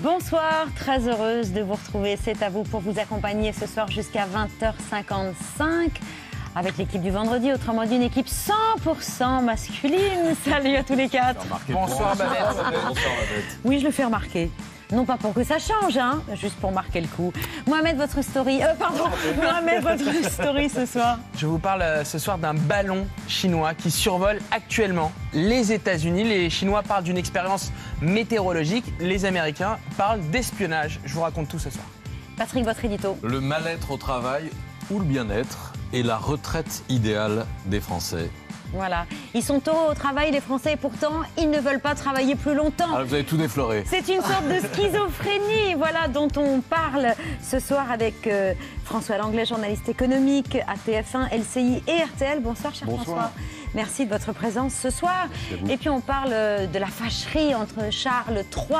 Bonsoir, très heureuse de vous retrouver. C'est à vous pour vous accompagner ce soir jusqu'à 20h55 avec l'équipe du vendredi, autrement dit une équipe 100% masculine. Salut à tous les quatre. Bonsoir Babette. Oui, je le fais remarquer non pas pour que ça change, hein, juste pour marquer le coup. Mohamed, votre story, euh, pardon, Mohamed, votre story ce soir. Je vous parle euh, ce soir d'un ballon chinois qui survole actuellement les États-Unis. Les Chinois parlent d'une expérience météorologique, les Américains parlent d'espionnage. Je vous raconte tout ce soir. Patrick, votre édito. Le mal-être au travail ou le bien-être est la retraite idéale des Français. Voilà. Ils sont au travail, les Français, et pourtant, ils ne veulent pas travailler plus longtemps. Ah, vous avez tout défloré. C'est une sorte de schizophrénie, voilà, dont on parle ce soir avec euh, François Langlais, journaliste économique à TF1, LCI et RTL. Bonsoir, cher François. Merci de votre présence ce soir. Et puis on parle euh, de la fâcherie entre Charles III,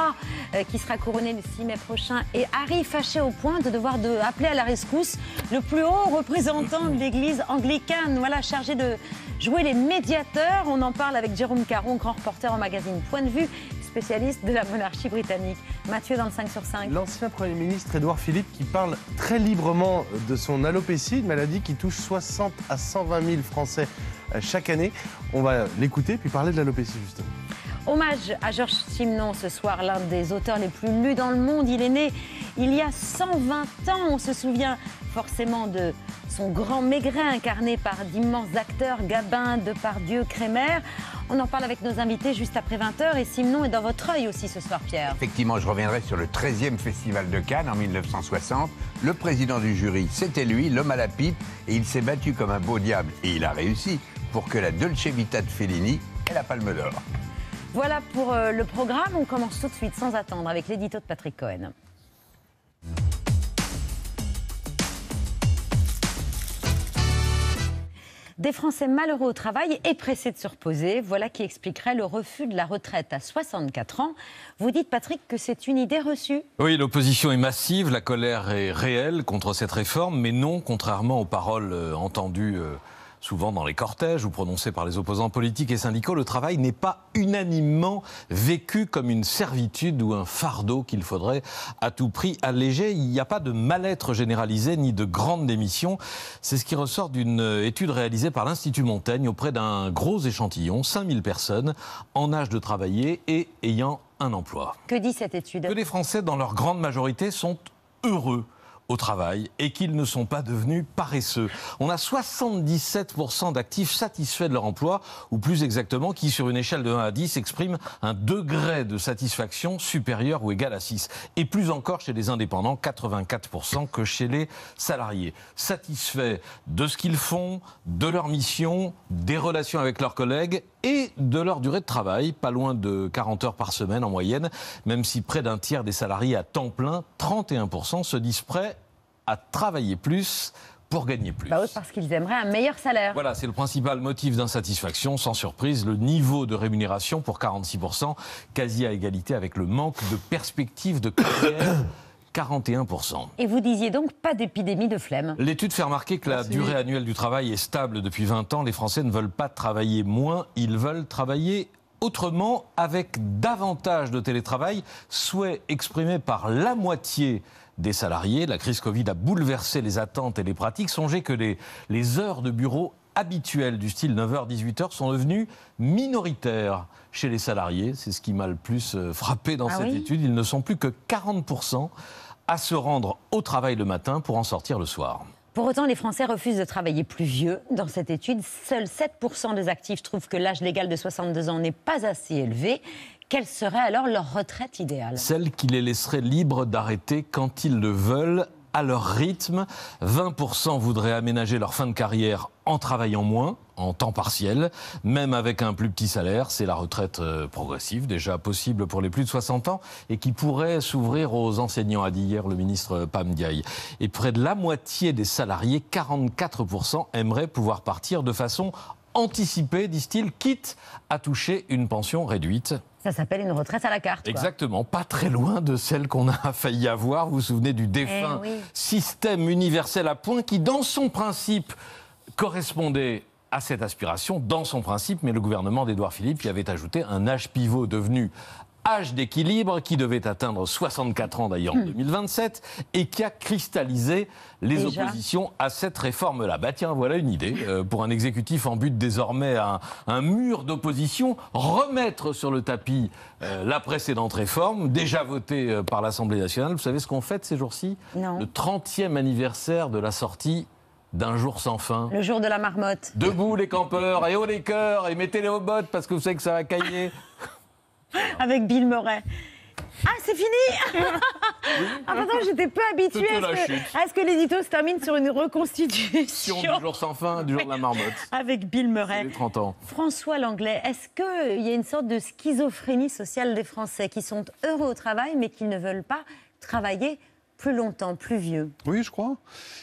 euh, qui sera couronné le 6 mai prochain, et Harry, fâché au point de devoir appeler à la rescousse le plus haut représentant de l'Église anglicane, voilà, chargé de jouer les médiateurs. On en parle avec Jérôme Caron, grand reporter en magazine Point de vue, spécialiste de la monarchie britannique. Mathieu, dans le 5 sur 5. L'ancien Premier ministre Édouard Philippe qui parle très librement de son alopécie, une maladie qui touche 60 à 120 000 Français euh, chaque année. On va l'écouter puis parler de l'alopécie justement. Hommage à Georges Simenon ce soir, l'un des auteurs les plus lus dans le monde. Il est né il y a 120 ans, on se souvient forcément de son grand maigret incarné par d'immenses acteurs, Gabin, Depardieu, Crémer. On en parle avec nos invités juste après 20h et Simon est dans votre œil aussi ce soir, Pierre. Effectivement, je reviendrai sur le 13e Festival de Cannes en 1960. Le président du jury, c'était lui, l'homme à la pipe, et il s'est battu comme un beau diable, et il a réussi, pour que la Dolce Vita de Fellini ait la Palme d'Or. Voilà pour euh, le programme. On commence tout de suite, sans attendre, avec l'édito de Patrick Cohen. Des Français malheureux au travail et pressés de se reposer, voilà qui expliquerait le refus de la retraite à 64 ans. Vous dites, Patrick, que c'est une idée reçue Oui, l'opposition est massive, la colère est réelle contre cette réforme, mais non, contrairement aux paroles euh, entendues. Euh, souvent dans les cortèges ou prononcés par les opposants politiques et syndicaux, le travail n'est pas unanimement vécu comme une servitude ou un fardeau qu'il faudrait à tout prix alléger. Il n'y a pas de mal-être généralisé ni de grande démission. C'est ce qui ressort d'une étude réalisée par l'Institut Montaigne auprès d'un gros échantillon, 5000 personnes en âge de travailler et ayant un emploi. Que dit cette étude Que les Français, dans leur grande majorité, sont heureux au travail et qu'ils ne sont pas devenus paresseux. On a 77% d'actifs satisfaits de leur emploi, ou plus exactement, qui sur une échelle de 1 à 10 expriment un degré de satisfaction supérieur ou égal à 6. Et plus encore chez les indépendants, 84% que chez les salariés. Satisfaits de ce qu'ils font, de leur mission, des relations avec leurs collègues et de leur durée de travail, pas loin de 40 heures par semaine en moyenne, même si près d'un tiers des salariés à temps plein, 31%, se disent prêts à travailler plus pour gagner plus. Bah parce qu'ils aimeraient un meilleur salaire. Voilà, c'est le principal motif d'insatisfaction. Sans surprise, le niveau de rémunération pour 46%, quasi à égalité avec le manque de perspectives de carrière. 41%. Et vous disiez donc pas d'épidémie de flemme. L'étude fait remarquer que la durée annuelle du travail est stable depuis 20 ans. Les Français ne veulent pas travailler moins, ils veulent travailler autrement avec davantage de télétravail, souhait exprimé par la moitié des salariés. La crise Covid a bouleversé les attentes et les pratiques. Songez que les, les heures de bureau habituelles du style 9h-18h sont devenues minoritaires chez les salariés. C'est ce qui m'a le plus euh, frappé dans ah cette étude. Ils ne sont plus que 40% à se rendre au travail le matin pour en sortir le soir. Pour autant, les Français refusent de travailler plus vieux. Dans cette étude, seuls 7% des actifs trouvent que l'âge légal de 62 ans n'est pas assez élevé. Quelle serait alors leur retraite idéale Celle qui les laisserait libres d'arrêter quand ils le veulent à leur rythme. 20% voudraient aménager leur fin de carrière en travaillant moins, en temps partiel, même avec un plus petit salaire. C'est la retraite euh, progressive, déjà possible pour les plus de 60 ans, et qui pourrait s'ouvrir aux enseignants, a dit hier le ministre euh, Pam Diaye. Et près de la moitié des salariés, 44%, aimeraient pouvoir partir de façon anticipée, disent-ils, quitte à toucher une pension réduite. Ça s'appelle une retraite à la carte. Exactement, pas très loin de celle qu'on a failli avoir. Vous vous souvenez du eh défunt système universel à points qui, dans son principe, correspondait à cette aspiration dans son principe, mais le gouvernement d'Édouard Philippe y avait ajouté un âge pivot devenu âge d'équilibre qui devait atteindre 64 ans d'ailleurs en 2027 hmm. et qui a cristallisé les oppositions à cette réforme-là. Bah tiens, voilà une idée euh, pour un exécutif en but désormais à un, mur d'opposition, remettre sur le tapis euh, la précédente réforme, déjà votée euh, par l'Assemblée nationale. Vous savez ce qu'on fête ces jours-ci Le 30e anniversaire de la sortie d'un jour sans fin. Le jour de la marmotte. Debout les campeurs et haut les cœurs et mettez-les aux bottes parce que vous savez que ça va cailler. avec Bill Murray. Ah, c'est fini Ah, j'étais peu habituée à ce, que, les l'édito se termine sur une reconstitution. Du jour sans fin, du jour de la marmotte. Avec Bill Murray. François Langlais, est-ce qu'il y a une sorte de schizophrénie sociale des Français qui sont heureux au travail mais qui ne veulent pas travailler plus longtemps, plus vieux. Oui, je crois.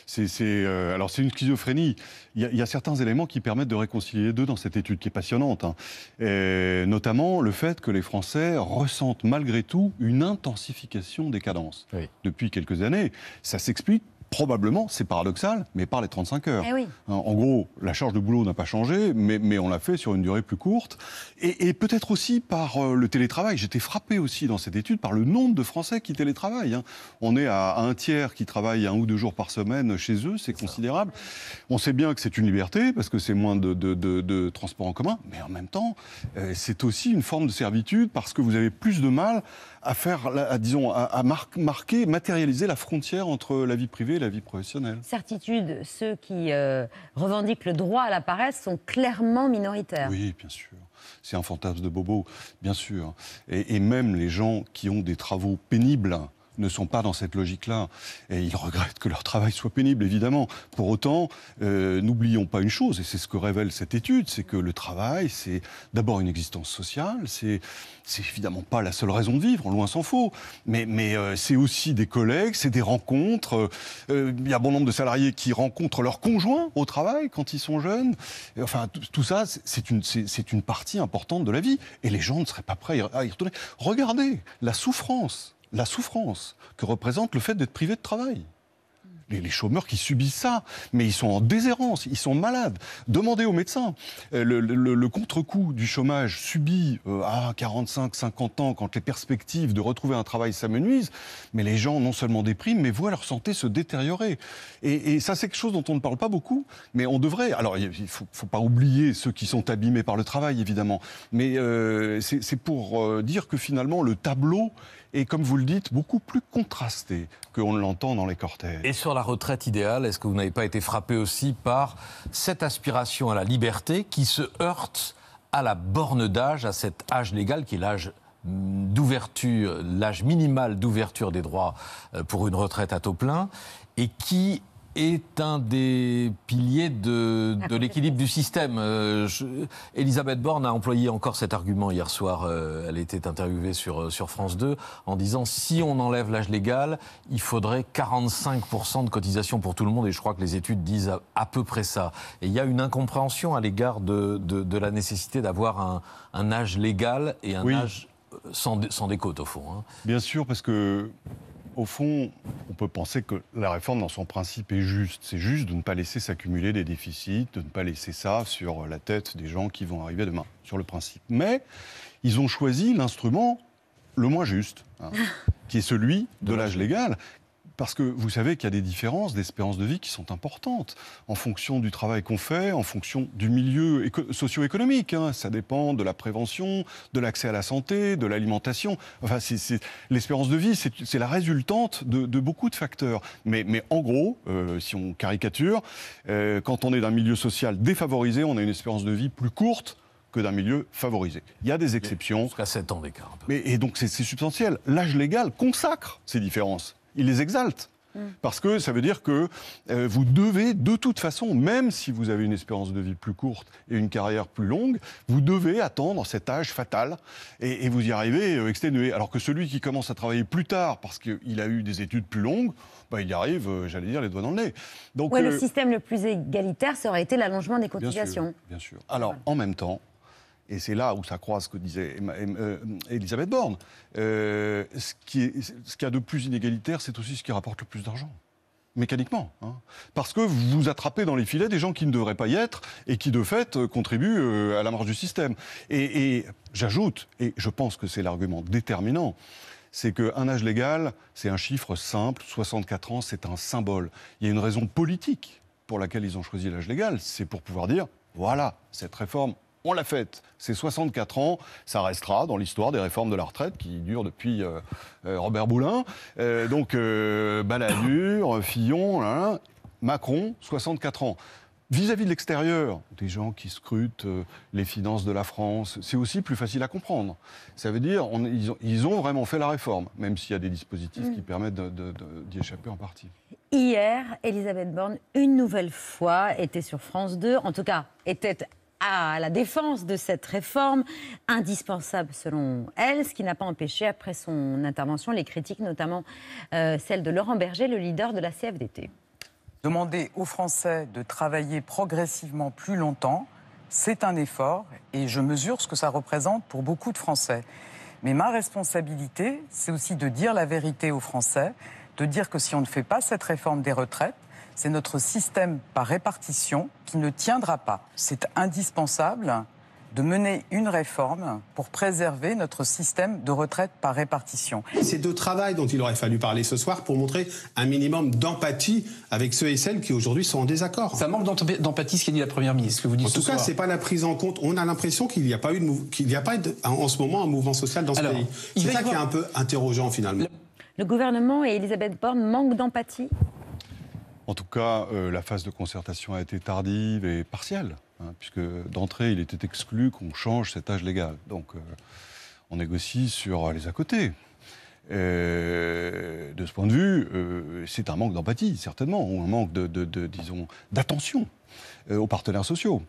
C'est, euh, alors c'est une schizophrénie. Il y, a, certains éléments qui permettent de réconcilier les deux dans cette étude qui est passionnante. Hein. notamment le fait que les Français ressentent malgré tout une intensification des cadences depuis quelques années. Ça s'explique probablement, c'est paradoxal, mais par les 35 heures. Eh hein, en gros, la charge de boulot n'a pas changé, mais, on l'a fait sur une durée plus courte. Et, peut-être aussi par euh, le télétravail. J'étais frappé aussi dans cette étude par le nombre de Français qui télétravaillent. Hein. On est à, un tiers qui travaillent un ou deux jours par semaine chez eux, c'est considérable. On sait bien que c'est une liberté, parce que c'est moins de, de, transports en commun, mais en même temps, euh, c'est aussi une forme de servitude, parce que vous avez plus de mal à faire, à, disons, à, marquer, matérialiser la frontière entre la vie privée et la vie professionnelle. Certitude, ceux qui euh, revendiquent le droit à la paresse sont clairement minoritaires. Oui, bien sûr. C'est un fantasme de bobo, bien sûr. Et, et, même les gens qui ont des travaux pénibles, ne sont pas dans cette logique-là. Et ils regrettent que leur travail soit pénible, évidemment. Pour autant, euh, n'oublions pas une chose, et c'est ce que révèle cette étude, c'est que le travail, c'est d'abord une existence sociale, c'est évidemment pas la seule raison de vivre, loin s'en faut, mais, mais euh, c'est aussi des collègues, c'est des rencontres. Euh, il y a bon nombre de salariés qui rencontrent leurs conjoints au travail quand ils sont jeunes. Et enfin, tout ça, c'est une, une partie importante de la vie. Et les gens ne seraient pas prêts à y retourner. Regardez la souffrance la souffrance que représente le fait d'être privé de travail. Les, chômeurs qui subissent ça, mais ils sont en déshérence, ils sont malades. Demandez aux médecins. Euh, le, contre-coup du chômage subi euh, à 45, 50 ans, quand les perspectives de retrouver un travail s'amenuisent, mais les gens non seulement dépriment, mais voient leur santé se détériorer. Et, ça, c'est quelque chose dont on ne parle pas beaucoup, mais on devrait. Alors, il ne faut, pas oublier ceux qui sont abîmés par le travail, évidemment, mais euh, c'est pour dire que finalement, le tableau et, comme vous le dites, beaucoup plus contrasté qu'on ne l'entend dans les cortèges. Et sur la retraite idéale, est-ce que vous n'avez pas été frappé aussi par cette aspiration à la liberté qui se heurte à la borne d'âge, à cet âge légal qui est l'âge d'ouverture, l'âge minimal d'ouverture des droits euh, pour une retraite à taux plein, et qui est un des piliers de, de l'équilibre du système. Euh, Elisabeth Borne a employé encore cet argument hier soir. Euh, elle était interviewée sur, euh, sur France 2 en disant si on enlève l'âge légal, il faudrait 45% de cotisation pour tout le monde. Et je crois que les études disent à, peu près ça. Et il y a une incompréhension à l'égard de, de, la nécessité d'avoir un, un, âge légal et un âge sans, sans décote, au fond. Hein. Bien sûr, parce que au fond, on peut penser que la réforme, dans son principe, est juste. C'est juste de ne pas laisser s'accumuler des déficits, de ne pas laisser ça sur la tête des gens qui vont arriver demain, sur le principe. Mais ils ont choisi l'instrument le moins juste, hein, qui est celui de l'âge légal, parce que vous savez qu'il y a des différences d'espérance de vie qui sont importantes en fonction du travail qu'on fait, en fonction du milieu socio-économique. Hein. Ça dépend de la prévention, de l'accès à la santé, de l'alimentation. Enfin, l'espérance de vie, c'est la résultante de, beaucoup de facteurs. Mais, en gros, euh, si on caricature, euh, quand on est d'un milieu social défavorisé, on a une espérance de vie plus courte que d'un milieu favorisé. Il y a des exceptions. Jusqu'à 7 ans d'écart. Mais, et donc c'est substantiel. L'âge légal consacre ces différences il les exalte. Mm. Parce que ça veut dire que euh, vous devez, de toute façon, même si vous avez une espérance de vie plus courte et une carrière plus longue, vous devez attendre cet âge fatal et, vous y arrivez euh, exténué. Alors que celui qui commence à travailler plus tard parce qu'il a eu des études plus longues, bah, il y arrive, euh, j'allais dire, les doigts dans le nez. Donc, le système le plus égalitaire, ça aurait été l'allongement des cotisations. Bien sûr. Alors, en même temps, et c'est là où ça croise ce que disait euh, Elisabeth Borne. Euh, ce qu'il ce y a de plus inégalitaire, c'est aussi ce qui rapporte le plus d'argent mécaniquement. Hein. Parce que vous attrapez dans les filets des gens qui ne devraient pas y être et qui, de fait, euh, contribuent euh, à la marge du système. Et, et j'ajoute, et je pense que c'est l'argument déterminant, c'est qu'un âge légal, c'est un chiffre simple, 64 ans, c'est un symbole. Il y a une raison politique pour laquelle ils ont choisi l'âge légal, c'est pour pouvoir dire, voilà, cette réforme, on l'a faite. C'est 64 ans, ça restera dans l'histoire des réformes de la retraite qui durent depuis euh, euh, Robert Boulin. Euh, donc Balladur, Fillon, Macron, 64 ans. Vis-à-vis de l'extérieur, des gens qui scrutent les finances de la France, c'est aussi plus facile à comprendre. Ça veut dire on, ils, ont, vraiment fait la réforme, même s'il y a des dispositifs qui mm. permettent d'y échapper en partie. Hier, Elisabeth Borne, une nouvelle fois, était sur France 2, en tout cas, était à la défense de cette réforme, indispensable selon elle, ce qui n'a pas empêché, après son intervention, les critiques, notamment euh, celle de Laurent Berger, le leader de la CFDT. Demander aux Français de travailler progressivement plus longtemps, c'est un effort et je mesure ce que ça représente pour beaucoup de Français. Mais ma responsabilité, c'est aussi de dire la vérité aux Français, de dire que si on ne fait pas cette réforme des retraites, c'est notre système par répartition qui ne tiendra pas. C'est indispensable de mener une réforme pour préserver notre système de retraite par répartition. C'est de travail dont il aurait fallu parler ce soir pour montrer un minimum d'empathie avec ceux et celles qui aujourd'hui sont en désaccord. Ça manque d'empathie, ce qu'a dit la Première ministre, que vous En tout cas, ce n'est pas la prise en compte. On a l'impression qu'il n'y a pas, eu qu'il a pas en ce moment un mouvement social dans ce pays. C'est ça qui est un peu interrogeant finalement. Le, le gouvernement et Elisabeth Borne manquent d'empathie en tout cas, euh, la phase de concertation a été tardive et partielle, hein, puisque d'entrée, il était exclu qu'on change cet âge légal. Donc, euh, on négocie sur les à côté. Euh, de ce point de vue, c'est un manque d'empathie, certainement, ou un manque de, disons, d'attention aux partenaires sociaux.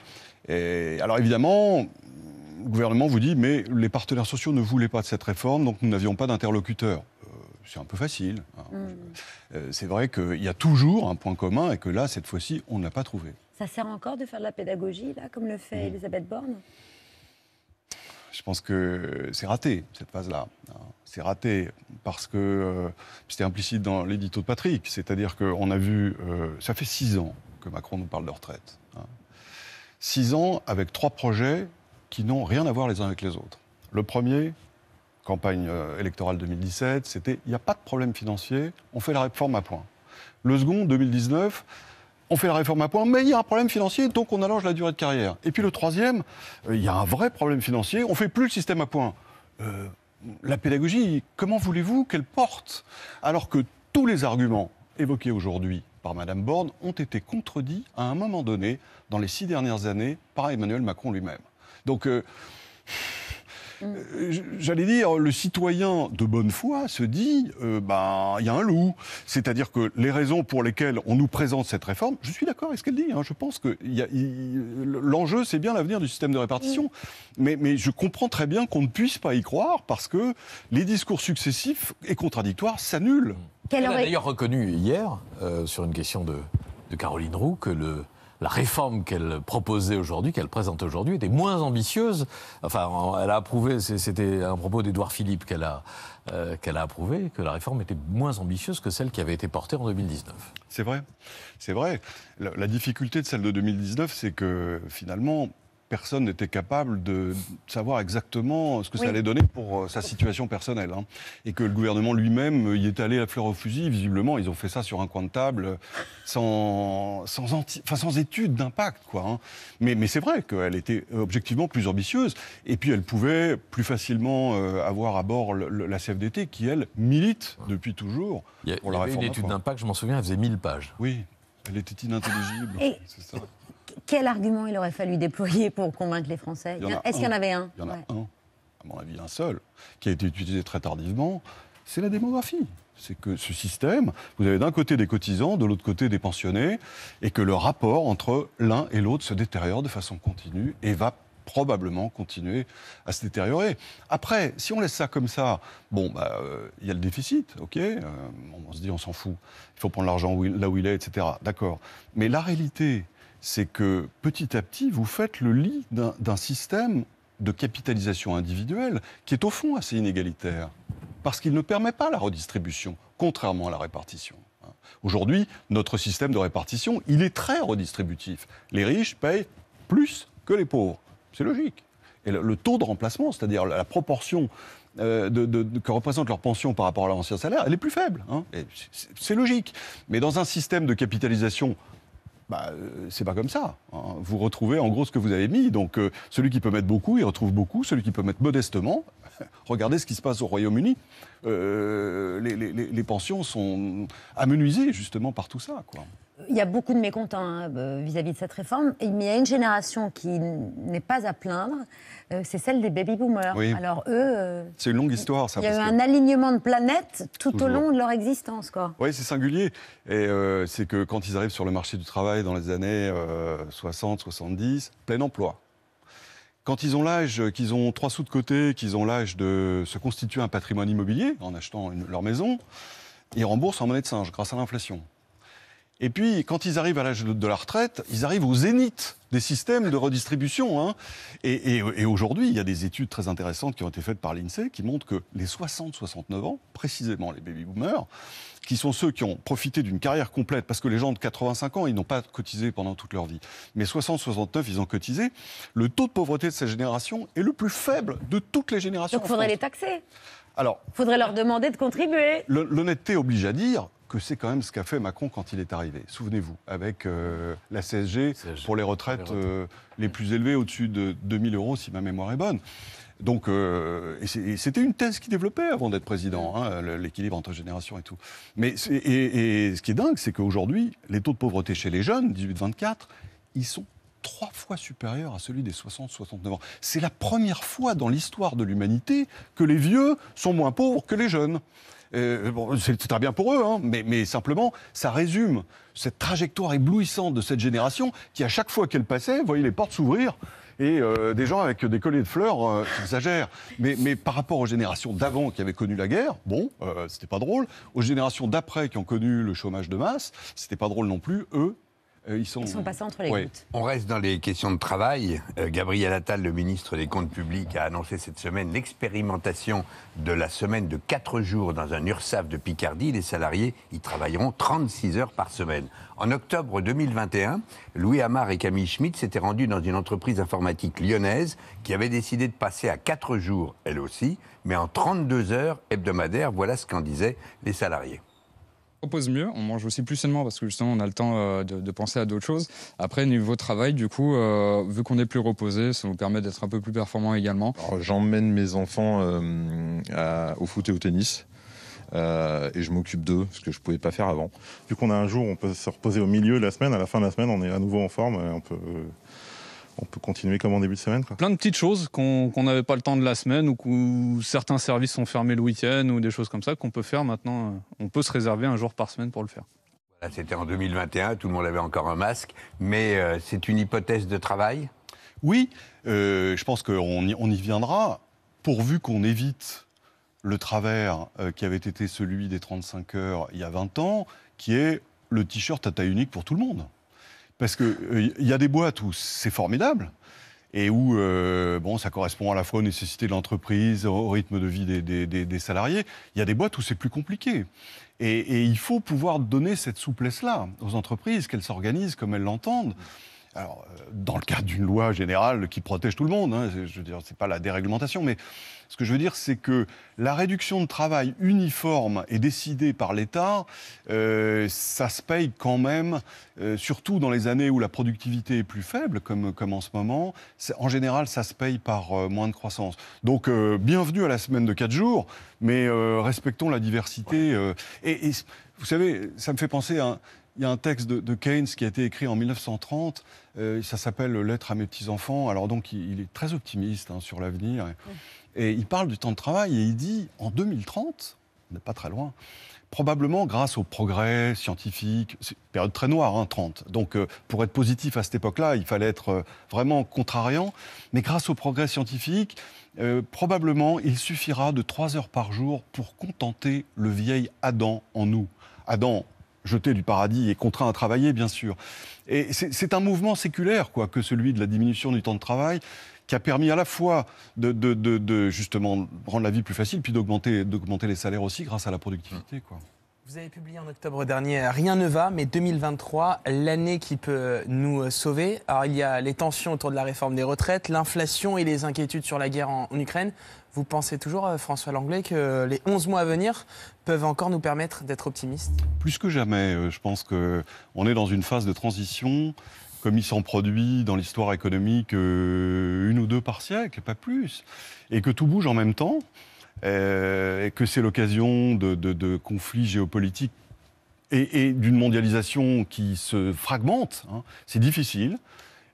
alors évidemment, le gouvernement vous dit, mais les partenaires sociaux ne voulaient pas de cette réforme, donc nous n'avions pas d'interlocuteur c'est un peu facile. Hein. Mm. Euh, c'est vrai qu'il y a toujours un point commun et que là, cette fois-ci, on ne l'a pas trouvé. Ça sert encore de faire de la pédagogie, là, comme le fait mm. Elisabeth Borne je pense que c'est raté, cette phase-là. Hein. C'est raté parce que euh, c'était implicite dans l'édito de Patrick. C'est-à-dire qu'on a vu, euh, ça fait six ans que Macron nous parle de retraite. Hein. Six ans avec trois projets qui n'ont rien à voir les uns avec les autres. Le premier, campagne euh, électorale 2017, c'était il n'y a pas de problème financier, on fait la réforme à point. Le second, 2019, on fait la réforme à point, mais il y a un problème financier, donc on allonge la durée de carrière. Et puis le troisième, euh, il y a un vrai problème financier, on fait plus le système à point. Euh, la pédagogie, comment voulez-vous qu'elle porte Alors que tous les arguments évoqués aujourd'hui par Mme Borne ont été contredits à un moment donné, dans les six dernières années, par Emmanuel Macron lui-même. Donc. Mm. Euh, j'allais dire, le citoyen de bonne foi se dit, euh, ben, il y a un loup. C'est-à-dire que les raisons pour lesquelles on nous présente cette réforme, je suis d'accord avec ce qu'elle dit. Hein. je pense que l'enjeu, c'est bien l'avenir du système de répartition. Mm. Mais, mais, je comprends très bien qu'on ne puisse pas y croire parce que les discours successifs et contradictoires s'annulent. Elle a d'ailleurs reconnu hier, euh, sur une question de, de Caroline Roux, que le la réforme qu'elle proposait aujourd'hui, qu'elle présente aujourd'hui, était moins ambitieuse. Enfin, elle a approuvé, c'était un propos d'Édouard Philippe qu'elle a, euh, qu'elle a approuvé, que la réforme était moins ambitieuse que celle qui avait été portée en 2019. C'est vrai, c'est vrai. la difficulté de celle de 2019, c'est que finalement, personne n'était capable de savoir exactement ce que ça allait donner pour euh, sa situation personnelle. Hein. Et que le gouvernement lui-même y est allé à fleur au fusil, visiblement, ils ont fait ça sur un coin de table, euh, sans, sans, étude d'impact. quoi. Hein. Mais, c'est vrai qu'elle était euh, objectivement plus ambitieuse, et puis elle pouvait plus facilement avoir à bord la CFDT, qui, elle, milite depuis toujours pour la réforme. y une étude d'impact, je m'en souviens, elle faisait 1000 pages. Oui, elle était inintelligible, c'est ça quel argument il aurait fallu déployer pour convaincre les Français Est-ce qu'il y en avait un Il y en a un, à mon avis, un seul, qui a été utilisé très tardivement. C'est la démographie. C'est que ce système, vous avez d'un côté des cotisants, de l'autre côté des pensionnés, et que le rapport entre l'un et l'autre se détériore de façon continue et va probablement continuer à se détériorer. Après, si on laisse ça comme ça, bon, bah, euh, il bah, y a le déficit, ok euh, On se dit, on s'en fout, il faut prendre l'argent là où il est, etc. D'accord. Mais la réalité, c'est que petit à petit, vous faites le lit d'un système de capitalisation individuelle qui est au fond assez inégalitaire, parce qu'il ne permet pas la redistribution, contrairement à la répartition. Hein. Aujourd'hui, notre système de répartition, il est très redistributif. Les riches payent plus que les pauvres. C'est logique. Et le taux de remplacement, c'est-à-dire la proportion euh, que représente leur pension par rapport à leur ancien salaire, elle est plus faible. Hein. c'est logique. Mais dans un système de capitalisation bah, euh, c'est pas comme ça. Hein. Vous retrouvez en gros ce que vous avez mis. Donc euh, celui qui peut mettre beaucoup, il retrouve beaucoup. Celui qui peut mettre modestement, Regardez ce qui se passe au Royaume-Uni. Euh, les, pensions sont amenuisées justement par tout ça. Il y a beaucoup de mécontents hein, euh, vis-à-vis de cette réforme, mais il y a une génération qui n'est pas à plaindre, euh, c'est celle des baby boomers. Alors eux, c'est une longue histoire. Ça, il y a un alignement de planètes tout au long de leur existence, quoi. Oui, c'est singulier. Et c'est que quand ils arrivent sur le marché du travail dans les années 60, 70, plein emploi quand ils ont l'âge, qu'ils ont trois sous de côté, qu'ils ont l'âge de se constituer un patrimoine immobilier en achetant leur maison, ils remboursent en monnaie de singe grâce à l'inflation. Et puis, quand ils arrivent à l'âge de la retraite, ils arrivent au zénith des systèmes de redistribution. Hein. Et, aujourd'hui, il y a des études très intéressantes qui ont été faites par l'INSEE qui montrent que les 60-69 ans, précisément les baby boomers, qui sont ceux qui ont profité d'une carrière complète, parce que les gens de 85 ans, ils n'ont pas cotisé pendant toute leur vie. Mais 60-69, ils ont cotisé. Le taux de pauvreté de cette génération est le plus faible de toutes les générations. Donc il faudrait les taxer alors, faudrait leur demander de contribuer. L'honnêteté oblige à dire, que c'est quand même ce qu'a fait Macron quand il est arrivé. Souvenez-vous, avec euh, la CSG, pour les retraites, euh, les plus élevées, au-dessus de 2000 euros, si ma mémoire est bonne. Donc, euh, c'était une thèse qu'il développait avant d'être président, hein, l'équilibre entre générations et tout. Mais et, ce qui est dingue, c'est qu'aujourd'hui, les taux de pauvreté chez les jeunes, 18-24, ils sont trois fois supérieurs à celui des 60-69 ans. C'est la première fois dans l'histoire de l'humanité que les vieux sont moins pauvres que les jeunes. Euh, c'est très bien pour eux, hein, mais, simplement, ça résume cette trajectoire éblouissante de cette génération qui, à chaque fois qu'elle passait, voyait les portes s'ouvrir et euh, des gens avec des colliers de fleurs, euh, exagèrent. Mais, par rapport aux générations d'avant qui avaient connu la guerre, bon, euh, c'était pas drôle. Aux générations d'après qui ont connu le chômage de masse, c'était pas drôle non plus. Eux, euh, ils, sont... passés entre les gouttes. On reste dans les questions de travail. Euh, Gabriel Attal, le ministre des Comptes publics, a annoncé cette semaine l'expérimentation de la semaine de 4 jours dans un URSAF de Picardie. Les salariés y travailleront 36 heures par semaine. En octobre 2021, Louis Amar et Camille Schmitt s'étaient rendus dans une entreprise informatique lyonnaise qui avait décidé de passer à 4 jours, elle aussi, mais en 32 heures hebdomadaires. Voilà ce qu'en disaient les salariés on repose mieux, on mange aussi plus sainement parce que justement on a le temps euh, de, penser à d'autres choses. Après niveau travail, du coup, euh, vu qu'on est plus reposé, ça nous permet d'être un peu plus performant également. J'emmène mes enfants euh, au foot et au tennis. et je m'occupe d'eux, ce que je ne pouvais pas faire avant. Vu qu'on a un jour, on peut se reposer au milieu de la semaine, à la fin de la semaine, on est à nouveau en forme, et on peut on peut continuer comme en début de semaine. Plein de petites choses qu'on n'avait pas le temps de la semaine ou que certains services sont fermés le week-end ou des choses comme ça qu'on peut faire maintenant. Euh, on peut se réserver un jour par semaine pour le faire. C'était en 2021, tout le monde avait encore un masque, mais euh, c'est une hypothèse de travail Oui, euh, je pense qu'on y, viendra, pourvu qu'on évite le travers qui avait été celui des 35 heures il y a 20 ans, qui est le t-shirt à taille unique pour tout le monde. Parce qu'il il euh, y a des boîtes où c'est formidable et où euh, bon, ça correspond à la fois aux nécessités de l'entreprise, au rythme de vie des, salariés. Il y a des boîtes où c'est plus compliqué. et, il faut pouvoir donner cette souplesse-là aux entreprises, qu'elles s'organisent comme elles l'entendent. Alors, euh, dans le cadre d'une loi générale qui protège tout le monde, hein, je veux dire, c'est pas la déréglementation, mais ce que je veux dire, c'est que la réduction de travail uniforme et décidée par l'État, euh, ça se paye quand même, euh, surtout dans les années où la productivité est plus faible, comme, comme en ce moment. En général, ça se paye par moins de croissance. Donc, bienvenue à la semaine de 4 jours, mais respectons la diversité. Et, vous savez, ça me fait penser à il y a un texte de, Keynes qui a été écrit en 1930. Euh, ça s'appelle Lettre à mes petits-enfants. Alors donc, il, est très optimiste hein, sur l'avenir. Et, il parle du temps de travail et il dit, en 2030, on n'est pas très loin, probablement grâce au progrès scientifique, période très noire, 30. Hein, donc euh, pour être positif à cette époque-là, il fallait être euh, vraiment contrariant. Mais grâce au progrès scientifique, probablement il suffira de trois heures par jour pour contenter le vieil Adam en nous. Adam, jeté du paradis et contraint à travailler, bien sûr. Et c'est un mouvement séculaire, quoi, que celui de la diminution du temps de travail, qui a permis à la fois de, justement rendre la vie plus facile, puis d'augmenter les salaires aussi grâce à la productivité, quoi. Vous avez publié en octobre dernier Rien ne va, mais 2023, l'année qui peut nous sauver. Alors il y a les tensions autour de la réforme des retraites, l'inflation et les inquiétudes sur la guerre en, Ukraine. Vous pensez toujours, euh, François Langlais, que les 11 mois à venir peuvent encore nous permettre d'être optimistes Plus que jamais, euh, je pense qu'on est dans une phase de transition comme il s'en produit dans l'histoire économique euh, une ou deux par siècle, pas plus, et que tout bouge en même temps, euh, et que c'est l'occasion de, conflits géopolitiques et, et d'une mondialisation qui se fragmente, hein. c'est difficile.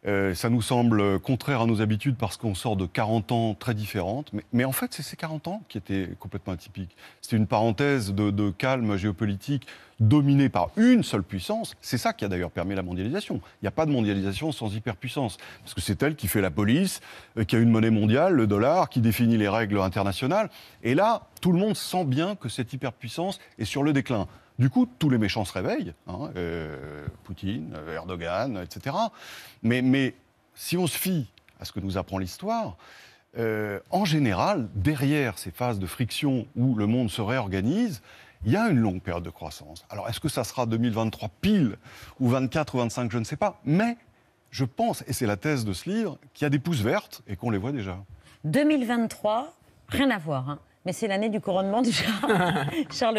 Euh, ça nous semble contraire à nos habitudes parce qu'on sort de 40 ans très différentes. Mais, en fait, c'est ces 40 ans qui étaient complètement atypiques. C'était une parenthèse de, de, calme géopolitique dominée par une seule puissance. C'est ça qui a d'ailleurs permis la mondialisation. Il n'y a pas de mondialisation sans hyperpuissance. Parce que c'est elle qui fait la police, euh, qui a une monnaie mondiale, le dollar, qui définit les règles internationales. Et là, tout le monde sent bien que cette hyperpuissance est sur le déclin. Du coup, tous les méchants se réveillent, hein, euh, Poutine, euh, Erdogan, etc. Mais, mais, si on se fie à ce que nous apprend l'histoire, euh, en général, derrière ces phases de friction où le monde se réorganise, il y a une longue période de croissance. Alors, est-ce que ça sera 2023 pile, ou 24 ou 25, je ne sais pas. Mais je pense, et c'est la thèse de ce livre, qu'il y a des pousses vertes et qu'on les voit déjà. 2023, rien à voir. Hein. Mais c'est l'année du couronnement de Charles.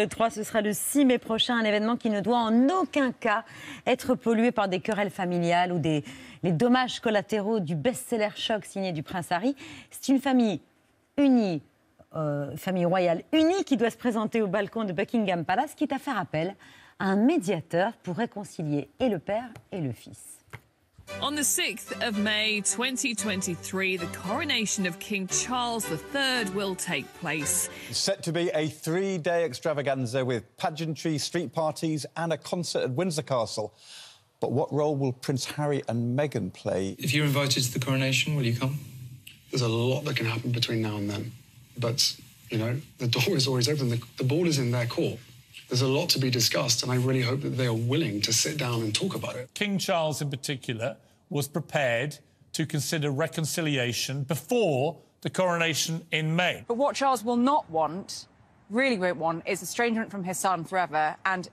III, ce sera le 6 mai prochain, un événement qui ne doit en aucun cas être pollué par des querelles familiales ou des les dommages collatéraux du best-seller choc signé du prince Harry. C'est une famille unie, euh, famille royale unie, qui doit se présenter au balcon de Buckingham Palace, quitte à faire appel à un médiateur pour réconcilier et le père et le fils. On the 6th of May 2023, the coronation of King Charles III will take place. It's set to be a three day extravaganza with pageantry, street parties, and a concert at Windsor Castle. But what role will Prince Harry and Meghan play? If you're invited to the coronation, will you come? There's a lot that can happen between now and then. But, you know, the door is always open, the, the ball is in their court there's a lot to be discussed, and I really hope that they are willing to sit down and talk about it. King Charles, in particular, was prepared to consider reconciliation before the coronation in May. But what Charles will not want, really won't want, is estrangement from his son forever and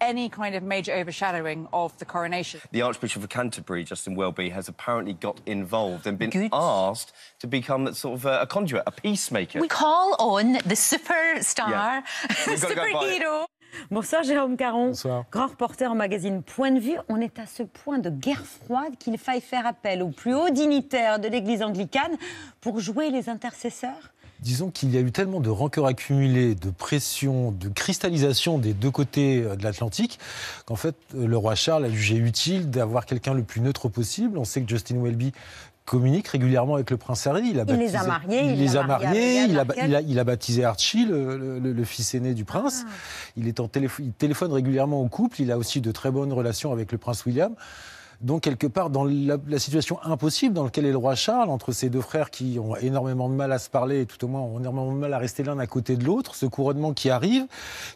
any kind of major overshadowing of the coronation. The Archbishop of Canterbury, Justin Welby, has apparently got involved and been Good. asked to become sort of a, a, conduit, a peacemaker. We call on the superstar, yeah. superhero. Bonsoir Jérôme Caron. Grand reporter en magazine Point de vue. On est à ce point de guerre froide qu'il faille faire appel au plus haut dignitaires de l'Église anglicane pour jouer les intercesseurs Disons qu'il y a eu tellement de rancœurs accumulées, de pression, de cristallisation des deux côtés euh, de l'Atlantique, qu'en fait, euh, le roi Charles a jugé utile d'avoir quelqu'un le plus neutre possible. On sait que Justin Welby communique régulièrement avec le prince Harry. Il, les a mariés. Il, a, Il a, baptisé Archie, le, fils aîné du prince. Ah. Il, est en il téléphone régulièrement au couple. Il a aussi de très bonnes relations avec le prince William donc quelque part dans la, situation impossible dans laquelle est le roi Charles, entre ses deux frères qui ont énormément de mal à se parler et tout au moins ont énormément de mal à rester l'un à côté de l'autre, ce couronnement qui arrive,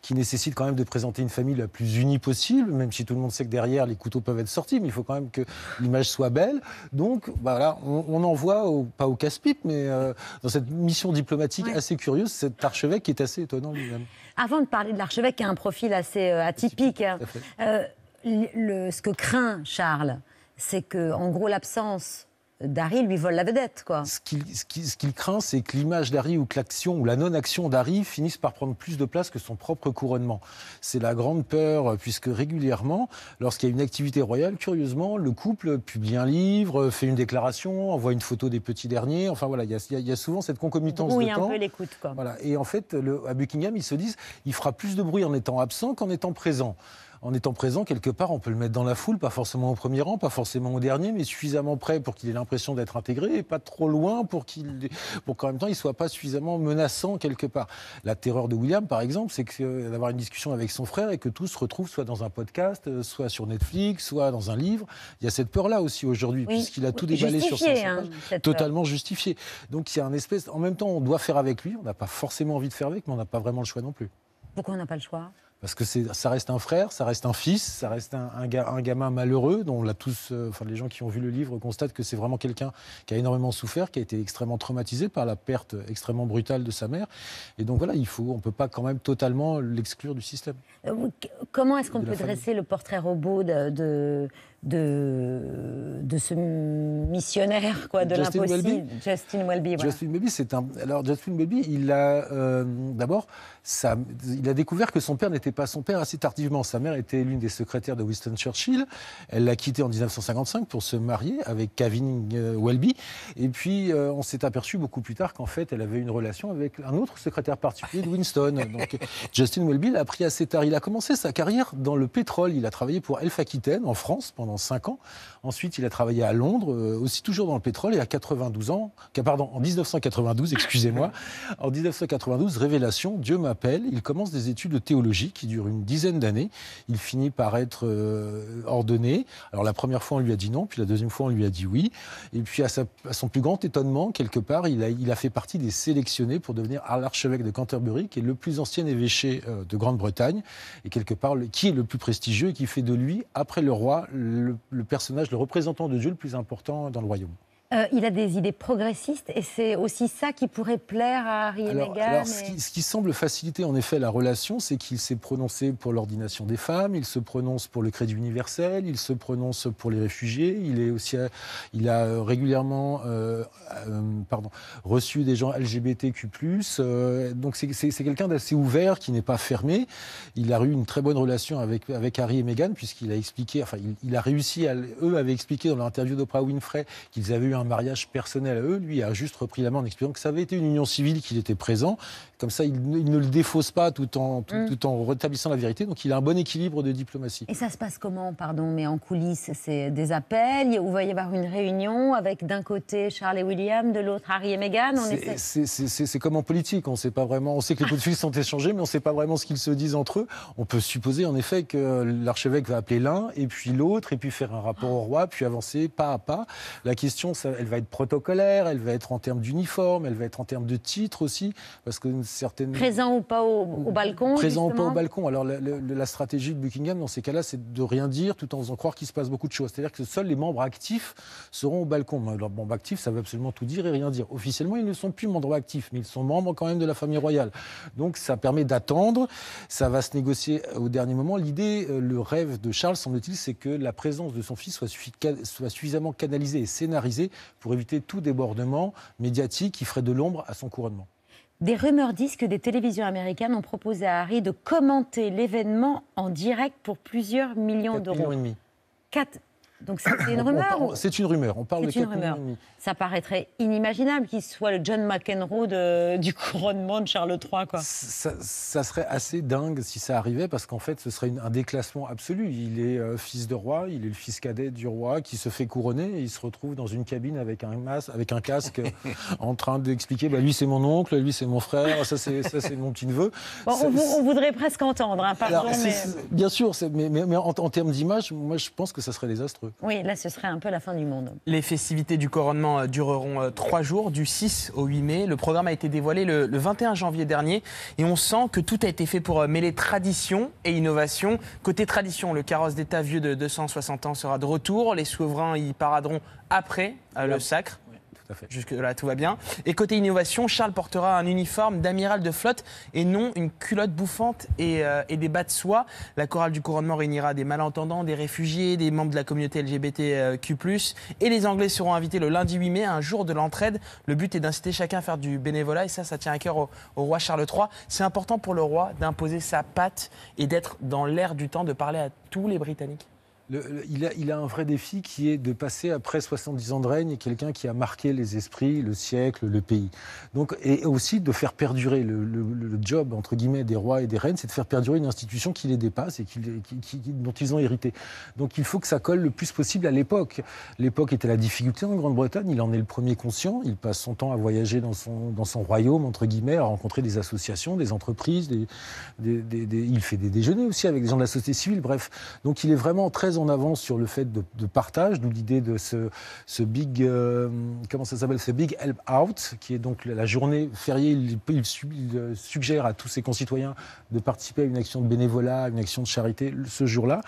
qui nécessite quand même de présenter une famille la plus unie possible, même si tout le monde sait que derrière les couteaux peuvent être sortis, mais il faut quand même que l'image soit belle. Donc bah voilà, on, en envoie, pas au casse-pipe, mais euh, dans cette mission diplomatique assez curieuse, cet archevêque qui est assez étonnant lui-même. Avant de parler de l'archevêque qui a un profil assez euh, atypique, hein, euh, ce que craint Charles, c'est que, en gros, l'absence d'Harry lui vole la vedette, quoi. Ce qu'il craint, c'est que l'image d'Harry ou que l'action ou la non-action d'Harry finisse par prendre plus de place que son propre couronnement. C'est la grande peur, euh, puisque régulièrement, lorsqu'il y a une activité royale, curieusement, le couple publie un livre, euh, fait une déclaration, envoie une photo des petits derniers. Enfin voilà, il y, a, souvent cette concomitance de temps. un peu l'écoute, Et en fait, à Buckingham, ils se disent, il fera plus de bruit en étant absent qu'en étant présent en étant présent quelque part, on peut le mettre dans la foule, pas forcément au premier rang, pas forcément au dernier, mais suffisamment près pour qu'il ait l'impression d'être intégré et pas trop loin pour qu'il, qu'en même temps il soit pas suffisamment menaçant quelque part. La terreur de William, par exemple, c'est que euh, d'avoir une discussion avec son frère et que tout se retrouve soit dans un podcast, euh, soit sur Netflix, soit dans un livre. Il y a cette peur là aussi aujourd'hui, puisqu'il a tout déballé sur sa hein, totalement justifié. Donc il y a un espèce, en même temps, on doit faire avec lui, on n'a pas forcément envie de faire avec, mais on n'a pas vraiment le choix non plus. Pourquoi on n'a pas le choix parce que ça reste un frère, ça reste un fils, ça reste un, gamin malheureux dont tous, euh, enfin les gens qui ont vu le livre constatent que c'est vraiment quelqu'un qui a énormément souffert, qui a été extrêmement traumatisé par la perte extrêmement brutale de sa mère. Et donc voilà, il faut, on peut pas quand même totalement l'exclure du système. Euh, comment est-ce qu'on peut dresser le portrait robot de, de de, de ce missionnaire quoi, de l'impossible, Justin Welby. Justin Welby, c'est Alors Justin Welby, il a euh, d'abord, il a découvert que son père n'était pas son père assez tardivement. Sa mère était l'une des secrétaires de Winston Churchill. Elle l'a quitté en 1955 pour se marier avec Kevin euh, Welby. Et puis euh, on s'est aperçu beaucoup plus tard qu'en fait, elle avait une relation avec un autre secrétaire particulier de Winston. Donc Justin Welby l'a pris assez tard. Il a commencé sa carrière dans le pétrole. Il a travaillé pour Elf Aquitaine en France pendant pendant 5 ans. Ensuite, il a travaillé à Londres, euh, aussi toujours dans le pétrole, et à 92 ans, pardon, en 1992, excusez-moi, en 1992, révélation, Dieu m'appelle. Il commence des études de théologie qui durent une dizaine d'années. Il finit par être euh, ordonné. Alors la première fois, on lui a dit non, puis la deuxième fois, on lui a dit oui. Et puis à, son plus grand étonnement, quelque part, il a, fait partie des sélectionnés pour devenir l'archevêque de Canterbury, qui est le plus ancien évêché euh, de Grande-Bretagne, et quelque part, qui est le plus prestigieux, et qui fait de lui, après le roi, le, le personnage le représentant de Dieu le plus important dans le royaume. Euh, il a des idées progressistes et c'est aussi ça qui pourrait plaire à Harry et Meghan. Alors, ce, qui, semble faciliter en effet la relation, c'est qu'il s'est prononcé pour l'ordination des femmes, il se prononce pour le crédit universel, il se prononce pour les réfugiés, il, est aussi, il a euh, régulièrement euh, pardon, reçu des gens LGBTQ. donc, c'est quelqu'un d'assez ouvert qui n'est pas fermé. Il a eu une très bonne relation avec, avec Harry et Meghan, puisqu'il a expliqué, enfin, il, a réussi à. Eux avaient expliqué dans leur interview d'Oprah Winfrey qu'ils avaient eu un mariage personnel à eux. Lui a juste repris la main en expliquant que ça avait été une union civile, qu'il était présent. Comme ça, il ne, le défausse pas tout en, mm. tout, en rétablissant la vérité. Donc il a un bon équilibre de diplomatie. Et ça se passe comment, pardon, mais en coulisses C'est des appels il va y avoir une réunion avec d'un côté Charles et William, de l'autre Harry et Meghan C'est comme en politique. On sait pas vraiment. On sait que les coups de fil sont échangés, mais on ne sait pas vraiment ce qu'ils se disent entre eux. On peut supposer en effet que l'archevêque va appeler l'un et puis l'autre et puis faire un rapport au roi, puis avancer pas à pas. La question, ça elle va être protocolaire, elle va être en termes d'uniforme, elle va être en termes de titre aussi, parce que certaine... Présent ou pas au, balcon Présent ou pas au balcon. Alors la, stratégie de Buckingham dans ces cas-là, c'est de rien dire tout en faisant croire qu'il se passe beaucoup de choses. C'est-à-dire que seuls les membres actifs seront au balcon. Alors membres actifs, ça veut absolument tout dire et rien dire. Officiellement, ils ne sont plus membres actifs, mais ils sont membres quand même de la famille royale. Donc ça permet d'attendre, ça va se négocier au dernier moment. L'idée, euh, le rêve de Charles, semble-t-il, c'est que la présence de son fils soit, soit suffisamment canalisée et scénarisée pour éviter tout débordement médiatique qui ferait de l'ombre à son couronnement. Des rumeurs disent que des télévisions américaines ont proposé à Harry de commenter l'événement en direct pour plusieurs millions d'euros. Donc c'est une rumeur C'est une rumeur. On parle de une rumeur. Ça paraîtrait inimaginable qu'il soit le John McEnroe du couronnement de Charles III. Quoi. Ça, serait assez dingue si ça arrivait parce qu'en fait ce serait un déclassement absolu. Il est euh, fils de roi, il est le fils cadet du roi qui se fait couronner et il se retrouve dans une cabine avec un, masque, avec un casque en train d'expliquer bah, lui c'est mon oncle, lui c'est mon frère, ça c'est mon petit-neveu. on, voudrait presque entendre, hein, Bien sûr, mais, en, en termes d'image, moi je pense que ça serait désastreux. Oui, là, ce serait un peu la fin du monde. Les festivités du couronnement euh, dureront euh, trois jours, du 6 au 8 mai. Le programme a été dévoilé le, le 21 janvier dernier et on sent que tout a été fait pour euh, mêler tradition et innovation. Côté tradition, le carrosse d'État vieux de 260 ans sera de retour. Les souverains y paraderont après le sacre. Jusque-là, tout va bien. Et côté innovation, Charles portera un uniforme d'amiral de flotte et non une culotte bouffante et, euh, des bas de soie. La chorale du couronnement réunira des malentendants, des réfugiés, des membres de la communauté LGBTQ+. Et les Anglais seront invités le lundi 8 mai, un jour de l'entraide. Le but est d'inciter chacun à faire du bénévolat et ça, ça tient à cœur au roi Charles III. C'est important pour le roi d'imposer sa patte et d'être dans l'air du temps, de parler à tous les Britanniques il, a, un vrai défi qui est de passer après 70 ans de règne quelqu'un qui a marqué les esprits, le siècle, le pays. Donc, et aussi de faire perdurer le, job entre guillemets des rois et des reines, c'est de faire perdurer une institution qui les dépasse et dont ils ont hérité. Donc il faut que ça colle le plus possible à l'époque. L'époque était la difficulté en Grande-Bretagne. Il en est le premier conscient. Il passe son temps à voyager dans son, royaume entre guillemets, à rencontrer des associations, des entreprises. il fait des déjeuners aussi avec des gens de la société civile. Bref, donc il est vraiment très en avance sur le fait de, partage, d'où l'idée de ce, ce big, euh, comment ça s'appelle, ce big help out, qui est donc la journée fériée. Il, euh, suggère à tous ses concitoyens de participer à une action de bénévolat, une action de charité ce jour-là,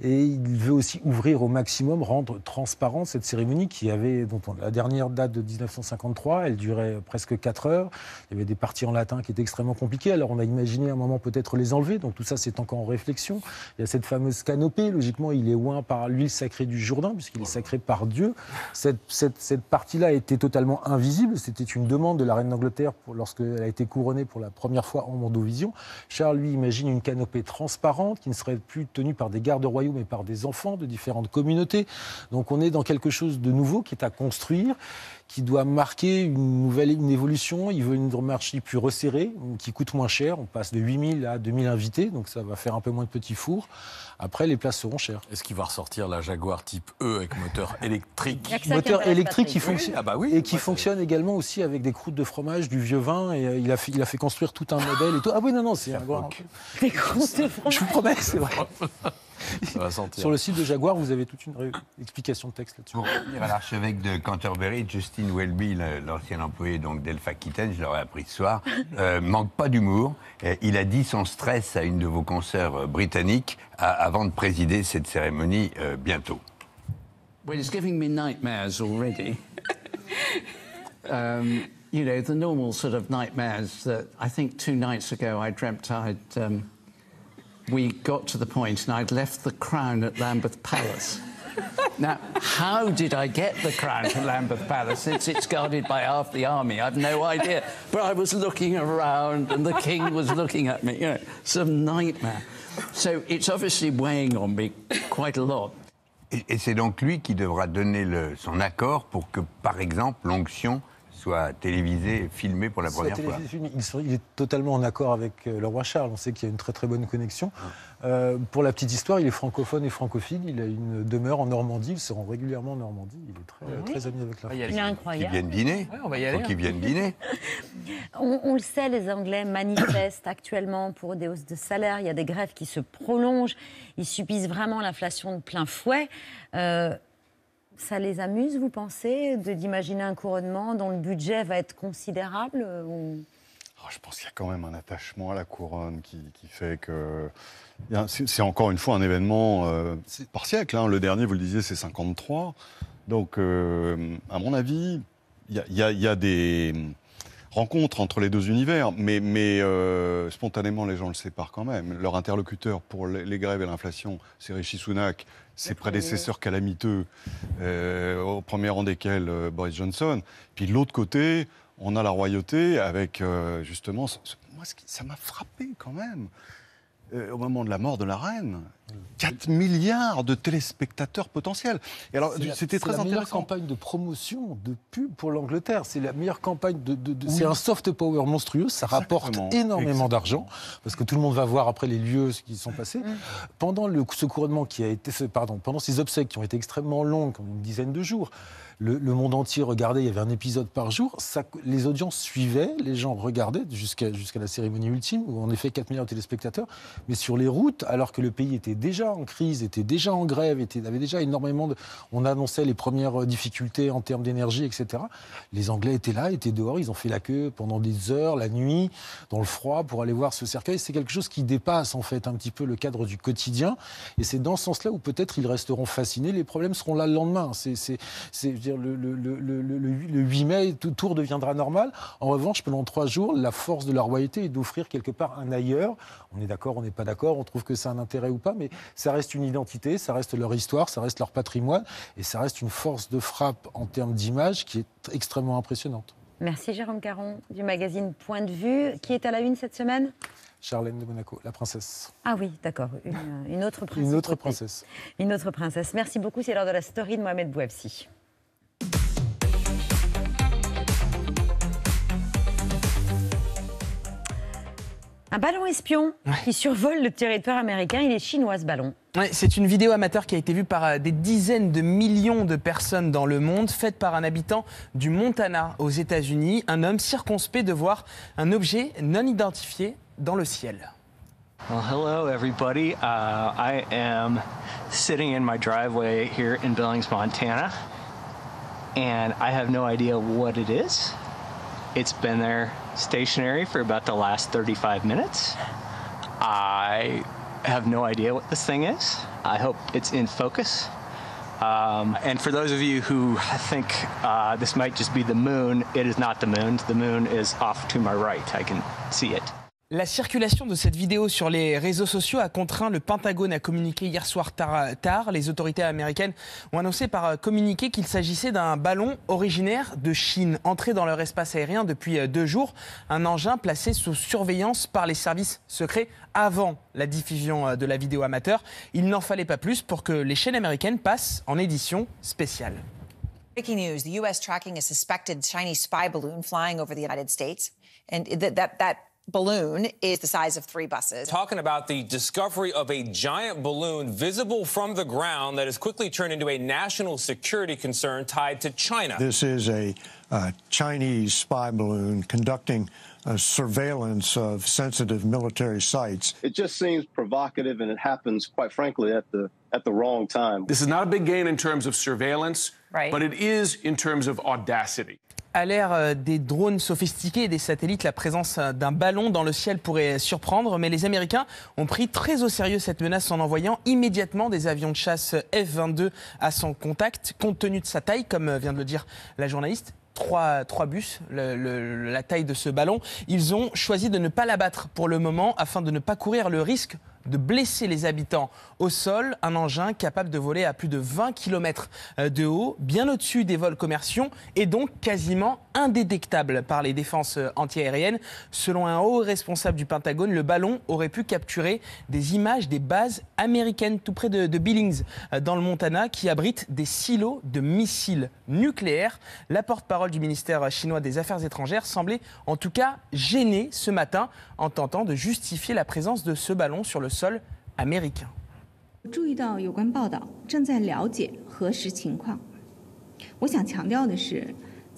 et il veut aussi ouvrir au maximum, rendre transparente cette cérémonie qui avait, dont la dernière date de 1953, elle durait presque 4 heures. Il y avait des parties en latin qui étaient extrêmement compliquées. Alors on a imaginé un moment peut-être les enlever. Donc tout ça, c'est encore en réflexion. Il y a cette fameuse canopée. Logiquement, il est loin par l'huile sacrée du Jourdain, puisqu'il est sacré par Dieu. Cette, cette partie-là était totalement invisible. C'était une demande de la reine d'Angleterre lorsqu'elle a été couronnée pour la première fois en Mondovision. Charles, lui, imagine une canopée transparente qui ne serait plus tenue par des gardes royaux, mais par des enfants de différentes communautés. Donc on est dans quelque chose de nouveau qui est à construire qui doit marquer une nouvelle évolution. Il veut une marché plus resserrée, qui coûte moins cher. On passe de 8000 à 2000 invités, donc ça va faire un peu moins de petits fours. Après, les places seront chères. Est-ce qu'il va ressortir la Jaguar type E avec moteur électrique Moteur électrique qui fonctionne ah bah oui, et qui fonctionne également aussi avec des croûtes de fromage, du vieux vin. Et euh, il a fait, il a fait construire tout un modèle et tout. Ah oui, non, non, c'est un grand. Des croûtes de fromage. Je vous promets, c'est vrai. Sur le hein. site de Jaguar, vous avez toute une explication de texte là-dessus. Pour revenir à l'archevêque de Canterbury, Justin Welby, l'ancien employé donc d'Elf Aquitaine, je l'aurais appris ce soir, euh, manque pas d'humour. Il a dit son stress à une de vos consoeurs euh, britanniques avant de présider cette cérémonie euh, bientôt. Well, it's giving me nightmares already. um, you know, the normal sort of nightmares that I think two nights ago I dreamt I'd... Um, we got to the point and I'd left the crown at Lambeth Palace. now, how did I get the crown to Lambeth Palace since it's guarded by half the army? I've no idea. But I was looking around and the king was looking at me. You know, some nightmare. So it's obviously weighing on me quite a lot. Et c'est donc lui qui devra donner le, son accord pour que, par exemple, l'onction soit télévisé, filmé pour la première fois. Il, est totalement en accord avec euh, le roi Charles. On sait qu'il y a une très très bonne connexion. Ah. Euh, pour la petite histoire, il est francophone et francophile. Il a une demeure en Normandie. Il se rend régulièrement en Normandie. Il est très, très ami avec la ah, Il est incroyable. Qui viennent dîner. on hein. hein. viennent dîner. on, le sait, les Anglais manifestent actuellement pour des hausses de salaire. Il y a des grèves qui se prolongent. Ils subissent vraiment l'inflation de plein fouet. Euh, ça les amuse, vous pensez, d'imaginer un couronnement dont le budget va être considérable euh, oh, Je pense qu'il y a quand même un attachement à la couronne qui, fait que... C'est encore une fois un événement euh, par siècle. Hein. Le dernier, vous le disiez, c'est 53. Donc, euh, à mon avis, il y, a des rencontres entre les deux univers, mais, spontanément, les gens le séparent quand même. Leur interlocuteur pour les, grèves et l'inflation, c'est Rishi Sunak, ses prédécesseurs calamiteux, euh, au premier rang desquels euh, Boris Johnson. Puis de l'autre côté, on a la royauté avec euh, justement. moi, ça m'a frappé quand même. Euh, au moment de la mort de la reine. 4 milliards de téléspectateurs potentiels. Et alors, c'était la meilleure campagne de promotion, de pub pour l'Angleterre. C'est la meilleure campagne de. C'est un soft power monstrueux. Ça rapporte énormément d'argent parce que tout le monde va voir après les lieux ce qui sont mm. passés. Pendant le, ce qui a été pardon, pendant ces obsèques qui ont été extrêmement longues, comme une dizaine de jours le, monde entier regardait, il y avait un épisode par jour, ça, les audiences suivaient, les gens regardaient jusqu'à la cérémonie ultime, où en effet 4 millions de téléspectateurs, mais sur les routes, alors que le pays était déjà en crise, était déjà en grève, était, avait déjà énormément de... On annonçait les premières difficultés en termes d'énergie, etc. Les Anglais étaient là, étaient dehors, ils ont fait la queue pendant des heures, la nuit, dans le froid, pour aller voir ce cercueil. C'est quelque chose qui dépasse en fait un petit peu le cadre du quotidien, et c'est dans ce sens-là où peut-être ils resteront fascinés, les problèmes seront là le lendemain. C'est dire, le, le, le, le 8 mai, tout, tour deviendra normal. En revanche, pendant trois jours, la force de la royauté est d'offrir quelque part un ailleurs. On est d'accord, on n'est pas d'accord, on trouve que c'est un intérêt ou pas, mais ça reste une identité, ça reste leur histoire, ça reste leur patrimoine, et ça reste une force de frappe en termes d'image qui est extrêmement impressionnante. Merci Jérôme Caron du magazine Point de vue. Qui est à la une cette semaine Charlène de Monaco, la princesse. Ah oui, d'accord, une, une, autre princesse. Une autre princesse. Une autre princesse. Merci beaucoup, c'est l'heure de la story de Mohamed Bouabsi. Un ballon espion qui survole le territoire américain. Il est chinois ce ballon. c'est une vidéo amateur qui a été vue par euh, des dizaines de millions de personnes dans le monde, faite par un habitant du Montana aux États-Unis. Un homme circonspect de voir un objet non identifié dans le ciel. Well, hello, everybody. Uh, I am sitting in my driveway here in Billings, Montana, and I have no idea what it is. It's been there stationary for about the last 35 minutes. I have no idea what this thing is. I hope it's in focus. Um, and for those of you who think uh, this might just be the moon, it is not the moon. The moon is off to my right. I can see it. La circulation de cette vidéo sur les réseaux sociaux a contraint le Pentagone à communiquer hier soir tard. Les autorités américaines ont annoncé par euh, communiqué qu'il s'agissait d'un ballon originaire de Chine, entré dans leur espace aérien depuis euh, deux jours. Un engin placé sous surveillance par les services secrets avant la diffusion euh, de la vidéo amateur. Il n'en fallait pas plus pour que les chaînes américaines passent en édition spéciale. Breaking news, the U.S. tracking a suspected Chinese spy balloon flying over the United States. balloon is the size of three buses. Talking about the discovery of a giant balloon visible from the ground that has quickly turned into a national security concern tied to China. This is a uh, Chinese spy balloon conducting a surveillance of sensitive military sites. It just seems provocative, and it happens, quite frankly, at the at the wrong time. This is not a big gain in terms of surveillance it is in À l'ère euh, des drones sophistiqués et des satellites, la présence euh, d'un ballon dans le ciel pourrait surprendre, mais les Américains ont pris très au sérieux cette menace en envoyant immédiatement des avions de chasse F-22 à son contact. Compte tenu de sa taille, comme euh, vient de le dire la journaliste, Trois, bus, la taille de ce ballon. Ils ont choisi de ne pas l'abattre pour le moment afin de ne pas courir le risque de blesser les habitants au sol, un engin capable de voler à plus de 20 km euh, de haut, bien au-dessus des vols commerciaux et donc quasiment indétectable par les défenses antiaériennes. Selon un haut responsable du Pentagone, le ballon aurait pu capturer des images des bases américaines tout près de, Billings, euh, dans le Montana, qui abritent des silos de missiles nucléaires. La porte-parole du ministère chinois des Affaires étrangères semblait en tout cas gênée ce matin en tentant de justifier la présence de ce ballon sur le sol américain.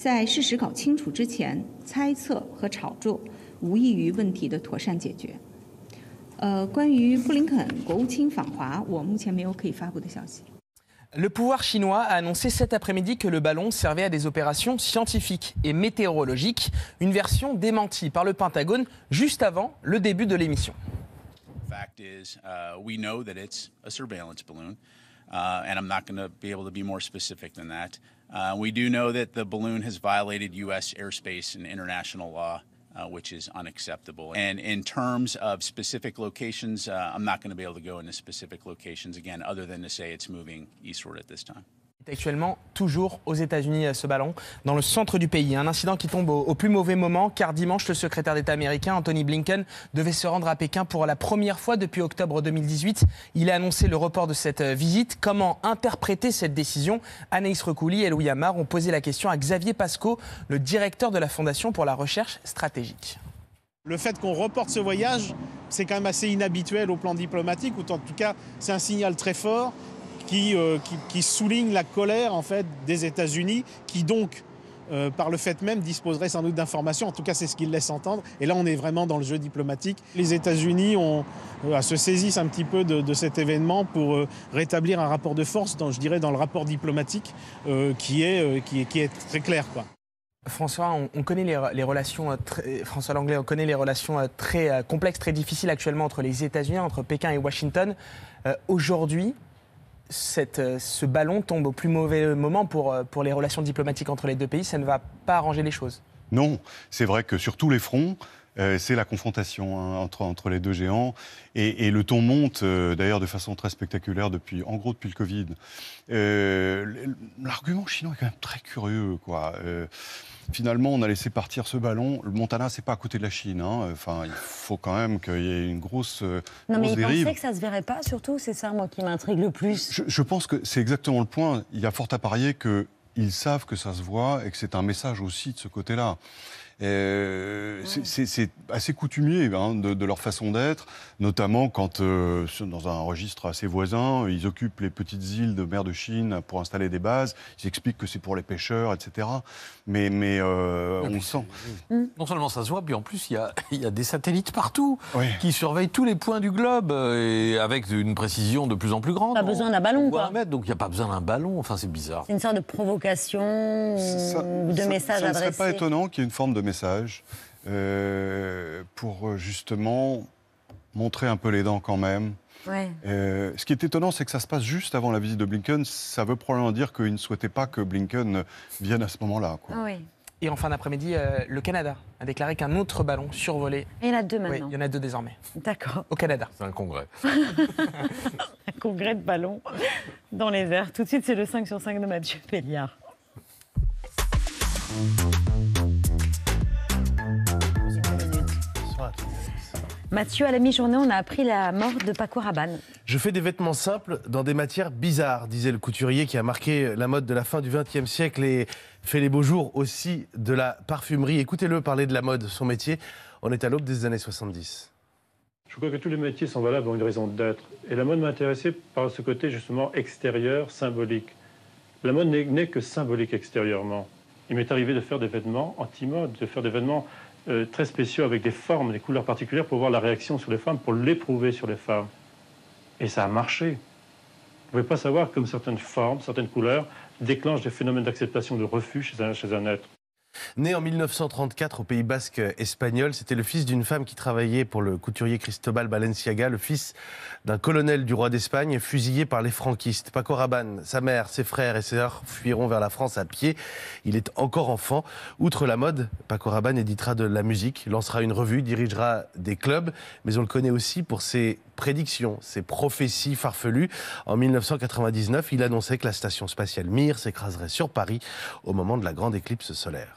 Le pouvoir chinois a annoncé cet après-midi que le ballon servait à des opérations scientifiques et météorologiques, une version démentie par le Pentagone juste avant le début de l'émission. Fact is, uh, we know that it's a surveillance Uh, and I'm not going to be able to be more specific than that. Uh, we do know that the balloon has violated U.S. airspace and international law. Uh, which is unacceptable. And in terms of specific locations, uh, I'm not going to be able to go into specific locations again, other than to say it's moving eastward at this time. actuellement toujours aux États-Unis euh, ce ballon, dans le centre du pays. Un incident qui tombe au, plus mauvais moment, car dimanche, le secrétaire d'État américain Anthony Blinken devait se rendre à Pékin pour la première fois depuis octobre 2018. Il a annoncé le report de cette euh, visite. Comment interpréter cette décision Anaïs Recouli et Louis Amar ont posé la question à Xavier Pasco, le directeur de la Fondation pour la recherche stratégique. Le fait qu'on reporte ce voyage, c'est quand même assez inhabituel au plan diplomatique, ou en tout cas, c'est un signal très fort euh, qui, souligne la colère en fait des États-Unis, qui donc euh, par le fait même, disposerait sans doute d'informations. En tout cas, c'est ce qu'il laisse entendre. Et là, on est vraiment dans le jeu diplomatique. Les États-Unis euh, se saisissent un petit peu de, cet événement pour rétablir un rapport de force, dans, je dirais, dans le rapport diplomatique qui est, qui, qui, est, très clair. Quoi. François, on, connaît les, relations François Langlais, on connaît les relations très complexes, très difficiles actuellement entre les États-Unis, entre Pékin et Washington. Aujourd'hui, cette, euh, ce ballon tombe au plus mauvais moment pour, euh, pour les relations diplomatiques entre les deux pays. Ça ne va pas arranger les choses. Non, c'est vrai que sur tous les fronts, euh, c'est la confrontation hein, entre, entre les deux géants. Et, le ton monte, d'ailleurs, de façon très spectaculaire, depuis, en gros, depuis le Covid. L'argument chinois est quand même très curieux. Quoi finalement, on a laissé partir ce ballon. Le Montana, c'est pas à côté de la Chine. Hein. Enfin, il faut quand même qu'il y ait une grosse. Euh, non, mais il pensais que ça se verrait pas, surtout. C'est ça, moi, qui m'intrigue le plus. Je, pense que c'est exactement le point. Il y a fort à parier qu'ils savent que ça se voit et que c'est un message aussi de ce côté-là. Euh, c'est assez coutumier hein, de, leur façon d'être, notamment quand, euh, dans un registre assez voisin, ils occupent les petites îles de mer de Chine pour installer des bases, ils expliquent que c'est pour les pêcheurs, etc. Mais, mais euh, ah on sent. Mm. Non seulement ça se voit, puis en plus, il y a, des satellites partout qui surveillent tous les points du globe et avec une précision de plus en plus grande. Pas besoin d'un ballon, quoi. donc il n'y a pas besoin d'un ballon, enfin c'est bizarre. C'est une sorte de provocation ou de message adressé. Ce serait pas étonnant qu'il y ait une forme de message euh, pour euh, justement montrer un peu les dents quand même. Euh, ce qui est étonnant, c'est que ça se passe juste avant la visite de Blinken. Ça veut probablement dire qu'il ne souhaitait pas que Blinken vienne à ce moment-là. Ah Et en fin d'après-midi, le Canada a déclaré qu'un autre ballon survolé. Il y en a deux maintenant. il y en a deux désormais. D'accord. Au Canada. C'est un congrès. un congrès de ballons dans les airs. Tout de suite, c'est le 5 sur 5 de Mathieu Pelliard. Mathieu, à la mi-journée, on a appris la mort de Paco Rabanne. Je fais des vêtements simples dans des matières bizarres, disait le couturier qui a marqué la mode de la fin du XXe siècle et fait les beaux jours aussi de la parfumerie. Écoutez-le parler de la mode, son métier. On est à l'aube des années 70. Je crois que tous les métiers sont valables pour une raison d'être. Et la mode m'intéressait par ce côté justement extérieur, symbolique. La mode n'est que symbolique extérieurement. Il m'est arrivé de faire des vêtements anti-mode, de faire des vêtements euh, très spéciaux avec des formes, des couleurs particulières pour voir la réaction sur les femmes, pour l'éprouver sur les femmes. Et ça a marché. Vous ne pouvez pas savoir comme certaines formes, certaines couleurs déclenchent des phénomènes d'acceptation de refus chez chez un être. Né en 1934 au Pays basque espagnol, c'était le fils d'une femme qui travaillait pour le couturier Cristobal Balenciaga, le fils d'un colonel du roi d'Espagne fusillé par les franquistes. Paco Rabanne, sa mère, ses frères et ses sœurs fuiront vers la France à pied. Il est encore enfant. Outre la mode, Paco Rabanne éditera de la musique, lancera une revue, dirigera des clubs, mais on le connaît aussi pour ses prédictions, ses prophéties farfelues. En 1999, il annonçait que la station spatiale Mir s'écraserait sur Paris au moment de la grande éclipse solaire.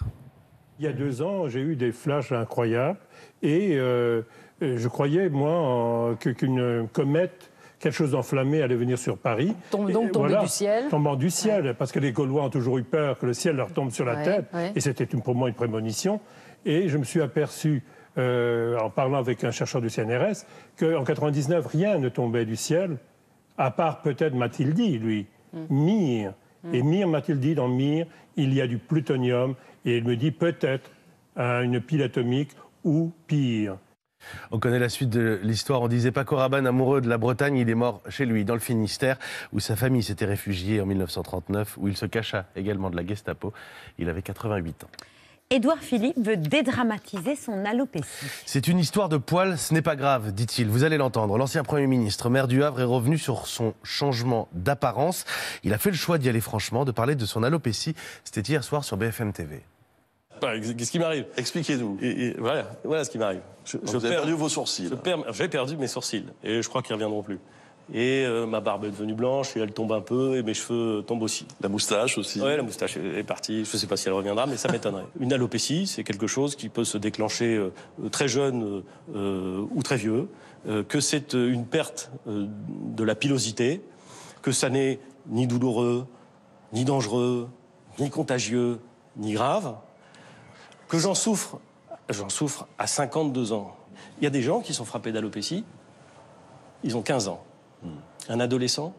Il y a deux ans, j'ai eu des flashs incroyables et euh, euh, je croyais, moi, qu'une comète quelque chose d'enflammé allait venir sur Paris. Tombe donc du ciel. Tombant du ciel, parce que les Gaulois ont toujours eu peur que le ciel leur tombe sur la tête. Et c'était pour moi une prémonition. Et je me suis aperçu euh, en parlant avec un chercheur du CNRS, qu'en 99, rien ne tombait du ciel, à part peut-être Mathilde, lui, mm. Mire. ma mm. Et Mire, dit, dans Mire, il y a du plutonium, et il me dit peut-être euh, une pile atomique ou pire. On connaît la suite de l'histoire. On disait pas Rabanne, amoureux de la Bretagne, il est mort chez lui, dans le Finistère, où sa famille s'était réfugiée en 1939, où il se cacha également de la Gestapo. Il avait 88 ans. Édouard Philippe veut dédramatiser son alopécie. C'est une histoire de poils, ce n'est pas grave, dit-il. Vous allez l'entendre. L'ancien Premier ministre, maire du Havre, est revenu sur son changement d'apparence. Il a fait le choix d'y aller franchement, de parler de son alopécie. C'était hier soir sur BFM TV. Qu'est-ce qui m'arrive Expliquez-nous. voilà, voilà ce qui m'arrive. J'ai ah, perdu vos sourcils. J'ai perdu mes sourcils et je crois qu'ils ne reviendront plus. Et euh, ma barbe est devenue blanche et elle tombe un peu et mes cheveux tombent aussi. La moustache aussi. Oui, la moustache est partie. Je ne sais pas si elle reviendra, mais ça m'étonnerait. Une alopécie, c'est quelque chose qui peut se déclencher euh, très jeune euh, ou très vieux, que c'est une perte de la pilosité, que ça n'est ni douloureux, ni dangereux, ni contagieux, ni grave, que j'en souffre, j'en souffre à 52 ans. Il y a des gens qui sont frappés d'alopécie, ils ont 15 ans. Un adolescent,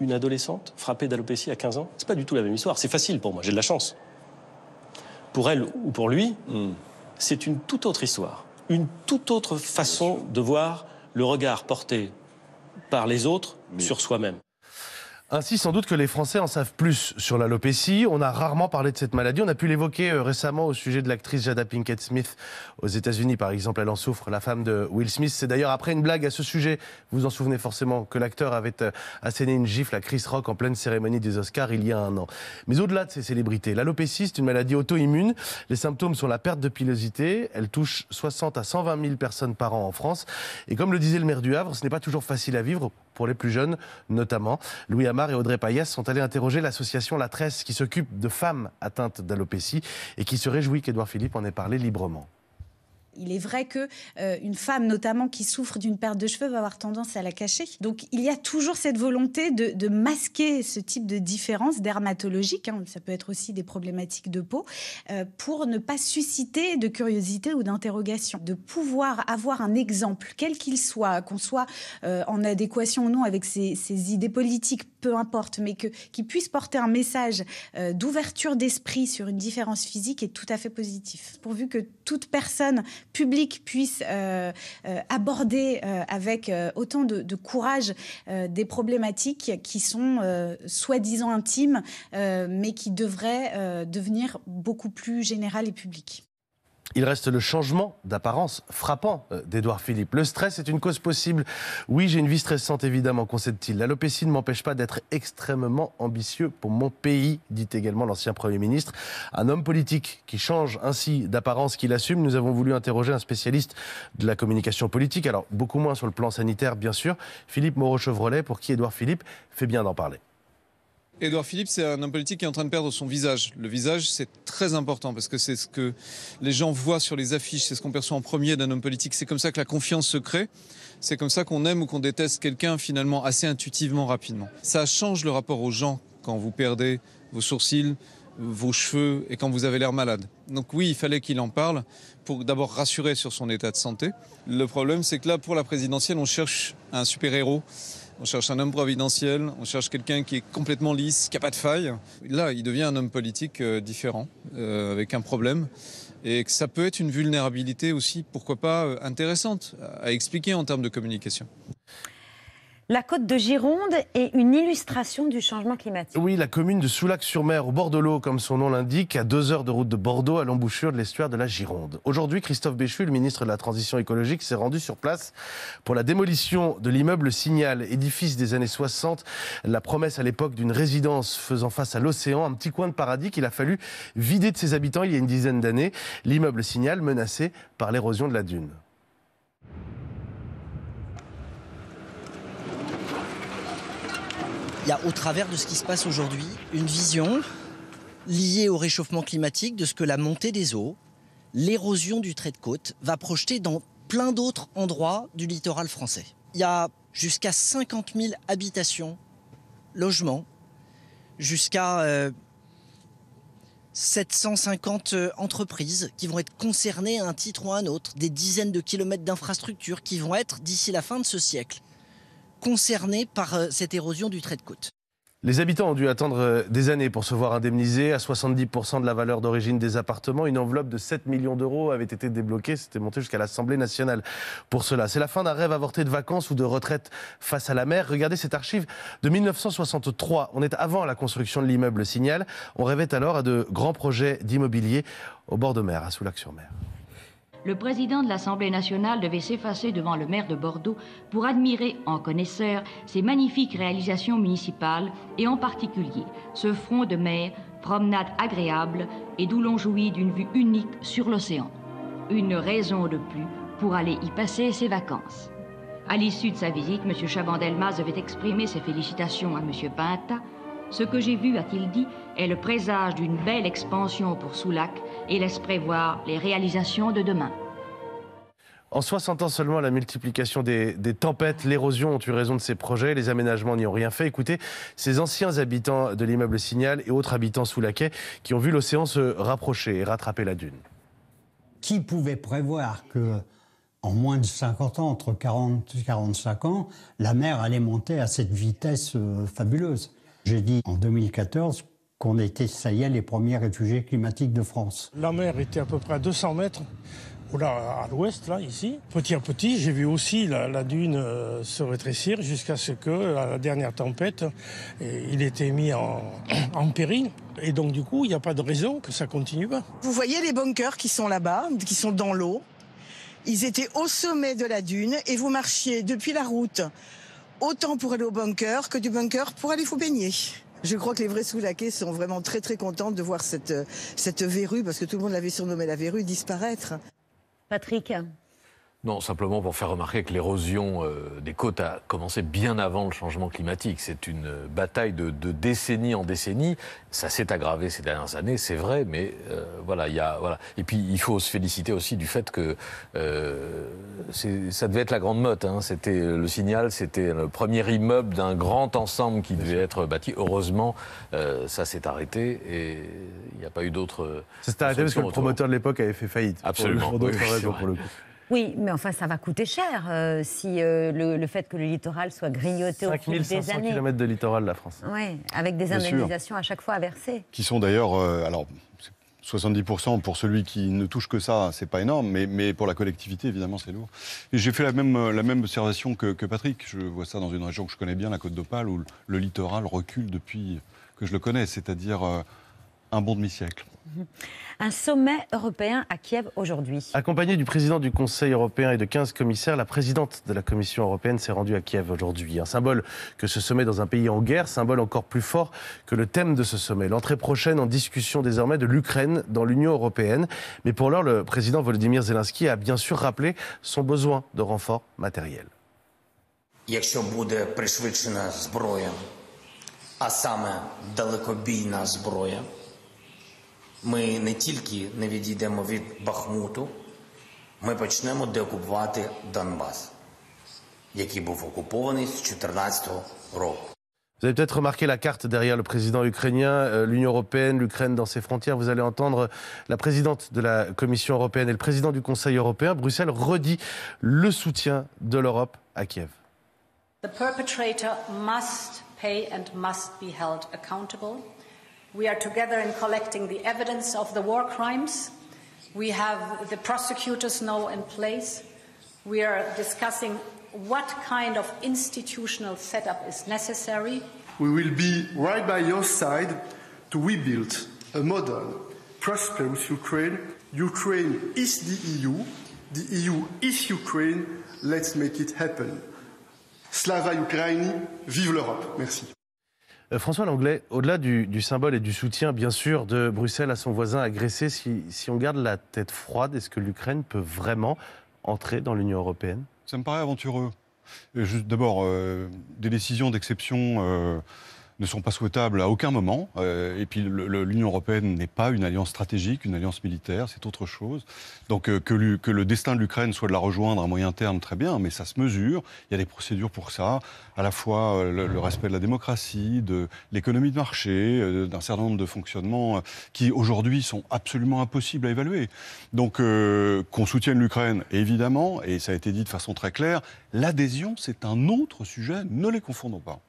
une adolescente frappée d'alopécie à 15 ans, c'est pas du tout la même histoire. C'est facile pour moi, j'ai de la chance. Pour elle ou pour lui, hmm. c'est une toute autre histoire, une toute autre façon de voir le regard porté par les autres sur soi-même. Ainsi, sans doute que les Français en savent plus sur l'alopécie. On a rarement parlé de cette maladie. On a pu l'évoquer euh, récemment au sujet de l'actrice Jada Pinkett Smith aux États-Unis, par exemple. Elle en souffre, la femme de Will Smith. C'est d'ailleurs après une blague à ce sujet, vous vous en souvenez forcément, que l'acteur avait euh, asséné une gifle à Chris Rock en pleine cérémonie des Oscars il y a un an. Mais au-delà de ces célébrités, l'alopécie, c'est une maladie auto-immune. Les symptômes sont la perte de pilosité. Elle touche 60 à 120 000 personnes par an en France. Et comme le disait le maire du Havre, ce n'est pas toujours facile à vivre pour les plus jeunes, notamment. Louis et Audrey Payès sont allés interroger l'association La qui s'occupe de femmes atteintes d'alopécie et qui se réjouit qu'Edouard Philippe en ait parlé librement. Il est vrai que euh, une femme, notamment qui souffre d'une perte de cheveux, va avoir tendance à la cacher. Donc il y a toujours cette volonté de, masquer ce type de différence dermatologique. Hein. ça peut être aussi des problématiques de peau euh, pour ne pas susciter de curiosité ou d'interrogation. De pouvoir avoir un exemple, quel qu'il soit, qu'on soit euh, en adéquation ou non avec ses, idées politiques, peu importe, mais que qui puisse porter un message d'ouverture d'esprit sur une différence physique est tout à fait positif. Pourvu que toute personne public puisse euh, euh, aborder euh, avec autant de, de courage des problématiques qui sont soi-disant intimes, mais qui devraient devenir beaucoup plus générales et publiques. Il reste le changement d'apparence frappant euh, d'Edouard Philippe. Le stress est une cause possible. Oui, j'ai une vie stressante, évidemment, concède-t-il. L'alopécie ne m'empêche pas d'être extrêmement ambitieux pour mon pays, dit également l'ancien Premier ministre. Un homme politique qui change ainsi d'apparence qu'il assume, nous avons voulu interroger un spécialiste de la communication politique, alors beaucoup moins sur le plan sanitaire, bien sûr, Philippe Moreau-Chevrolet, pour qui Edouard Philippe fait bien d'en parler. Édouard Philippe, c'est un homme politique qui est en train de perdre son visage. Le visage, c'est très important parce que c'est ce que les gens voient sur les affiches, c'est ce qu'on perçoit en premier d'un homme politique. C'est comme ça que la confiance se crée. C'est comme ça qu'on aime ou qu'on déteste quelqu'un finalement assez intuitivement, rapidement. Ça change le rapport aux gens quand vous perdez vos sourcils, vos cheveux et quand vous avez l'air malade. Donc oui, il fallait qu'il en parle pour d'abord rassurer sur son état de santé. Le problème, c'est que là, pour la présidentielle, on cherche un super-héros on cherche un homme providentiel, on cherche quelqu'un qui est complètement lisse, qui n'a pas de faille. Là, il devient un homme politique euh, différent, euh, avec un problème. Et ça peut être une vulnérabilité aussi, pourquoi pas, euh, intéressante à expliquer en termes de communication. La côte de Gironde est une illustration du changement climatique. Oui, la commune de Soulac-sur-Mer, au bord de l'eau, comme son nom l'indique, à deux heures de route de Bordeaux, à l'embouchure de l'estuaire de la Gironde. Aujourd'hui, Christophe Béchu, le ministre de la Transition écologique, s'est rendu sur place pour la démolition de l'immeuble Signal, édifice des années 60. La promesse à l'époque d'une résidence faisant face à l'océan, un petit coin de paradis qu'il a fallu vider de ses habitants il y a une dizaine d'années. L'immeuble Signal menacé par l'érosion de la dune. Il y a au travers de ce qui se passe aujourd'hui une vision liée au réchauffement climatique de ce que la montée des eaux, l'érosion du trait de côte va projeter dans plein d'autres endroits du littoral français. Il y a jusqu'à 50 000 habitations, logements, jusqu'à 750 euh, euh, entreprises qui vont être concernées à un titre ou à un autre, des dizaines de kilomètres d'infrastructures qui vont être, d'ici la fin de ce siècle, concernés par euh, cette érosion du trait de côte. Les habitants ont dû attendre euh, des années pour se voir indemnisés. À 70% de la valeur d'origine des appartements, une enveloppe de 7 millions d'euros avait été débloquée. C'était monté jusqu'à l'Assemblée nationale pour cela. C'est la fin d'un rêve avorté de vacances ou de retraite face à la mer. Regardez cette archive de 1963. On est avant la construction de l'immeuble Signal. On rêvait alors à de grands projets d'immobilier au bord de mer, à Soulac-sur-Mer le président de l'Assemblée nationale devait s'effacer devant le maire de Bordeaux pour admirer en connaisseur ses magnifiques réalisations municipales et en particulier ce front de mer, promenade agréable et d'où l'on jouit d'une vue unique sur l'océan. Une raison de plus pour aller y passer ses vacances. À l'issue de sa visite, M. Chabandelmas devait exprimer ses félicitations à M. Pinta. Ce que j'ai vu, a-t-il dit, est le présage d'une belle expansion pour Soulac et laisse prévoir les réalisations de demain. En 60 ans seulement, la multiplication des, tempêtes, l'érosion ont eu raison de ces projets, les aménagements n'y ont rien fait. Écoutez, ces anciens habitants de l'immeuble Signal et autres habitants sous la quai qui ont vu l'océan se rapprocher et rattraper la dune. Qui pouvait prévoir que en moins de 50 ans, entre 40 et 45 ans, la mer allait monter à cette vitesse euh, fabuleuse J'ai dit en 2014 qu'on était, ça y est, les premiers réfugiés climatiques de France. La mer était à peu près à 200 mètres. Là, à l'ouest, là, ici. Petit à petit, j'ai vu aussi la, dune euh, se rétrécir jusqu'à ce que, à la dernière tempête, il était mis en, en péril. Et donc, du coup, il n'y a pas de raison que ça continue pas. Vous voyez les bunkers qui sont là-bas, qui sont dans l'eau. Ils étaient au sommet de la dune et vous marchiez depuis la route autant pour aller au bunker que du bunker pour aller vous baigner je crois que les vrais sous-laquais sont vraiment très très contents de voir cette, euh, cette verrue, parce que tout le monde l'avait surnommée la verrue, disparaître. Patrick non, simplement pour faire remarquer que l'érosion euh, des côtes a commencé bien avant le changement climatique. C'est une euh, bataille de, décennies en décennies. Ça s'est aggravé ces dernières années, c'est vrai, mais euh, voilà, il y a voilà. Et puis il faut se féliciter aussi du fait que ça devait être la grande motte. Hein. C'était le signal, c'était le premier immeuble d'un grand ensemble qui devait être bâti. Heureusement, ça s'est arrêté et il n'y a pas eu d'autres. Ça s'est arrêté parce que le promoteur de l'époque avait fait faillite. Absolument. Pour, pour le coup. Oui, mais enfin, ça va coûter cher euh, si euh, le, fait que le littoral soit grignoté au fil des années. km de littoral, la France. Oui, avec des indemnisations à chaque fois à verser. Qui sont d'ailleurs, euh, alors, 70% pour celui qui ne touche que ça, c'est pas énorme, mais, pour la collectivité, évidemment, c'est lourd. j'ai fait la même, la même observation que, que, Patrick. Je vois ça dans une région que je connais bien, la Côte d'Opale, où le littoral recule depuis que je le connais, c'est-à-dire un bon demi-siècle. Un sommet européen à Kiev aujourd'hui. Accompagnée du président du Conseil européen et de 15 commissaires, la présidente de la Commission européenne s'est rendue à Kiev aujourd'hui. Un symbole que ce sommet dans un pays en guerre, symbole encore plus fort que le thème de ce sommet. L'entrée prochaine en discussion désormais de l'Ukraine dans l'Union européenne. Mais pour l'heure, le président Volodymyr Zelensky a bien sûr rappelé son besoin de renforts matériels не тільки від Бахмуту, ми почнемо Донбас, який був окупований з 2014 Vous avez peut-être remarqué la carte derrière le président ukrainien, euh, l'Union européenne, l'Ukraine dans ses frontières. Vous allez entendre euh, la présidente de la Commission européenne et le président du Conseil européen. Bruxelles redit le soutien de l'Europe à Kiev. accountable. We are together in collecting the evidence of the war crimes. We have the prosecutors now in place. We are discussing what kind of institutional setup is necessary. We will be right by your side to rebuild a modern, prosperous Ukraine. Ukraine is the EU. The EU is Ukraine. Let's make it happen. Slava Ukraini, vive l'Europe. Merci. Euh, François Langlais, au-delà du, symbole et du soutien, bien sûr, de Bruxelles à son voisin agressé, si, on garde la tête froide, est-ce que l'Ukraine peut vraiment entrer dans l'Union européenne Ça me paraît aventureux. Euh, d'abord, euh, des décisions d'exception ne sont pas souhaitables à aucun moment. Euh, et puis l'Union européenne n'est pas une alliance stratégique, une alliance militaire, c'est autre chose. Donc euh, que, le destin de l'Ukraine soit de la rejoindre à moyen terme, très bien, mais ça se mesure. Il y a des procédures pour ça, à la fois euh, le, respect de la démocratie, de l'économie de marché, d'un certain nombre de fonctionnements qui aujourd'hui sont absolument impossibles à évaluer. Donc qu'on soutienne l'Ukraine, évidemment, et ça a été dit de façon très claire, l'adhésion, c'est un autre sujet, ne les confondons pas.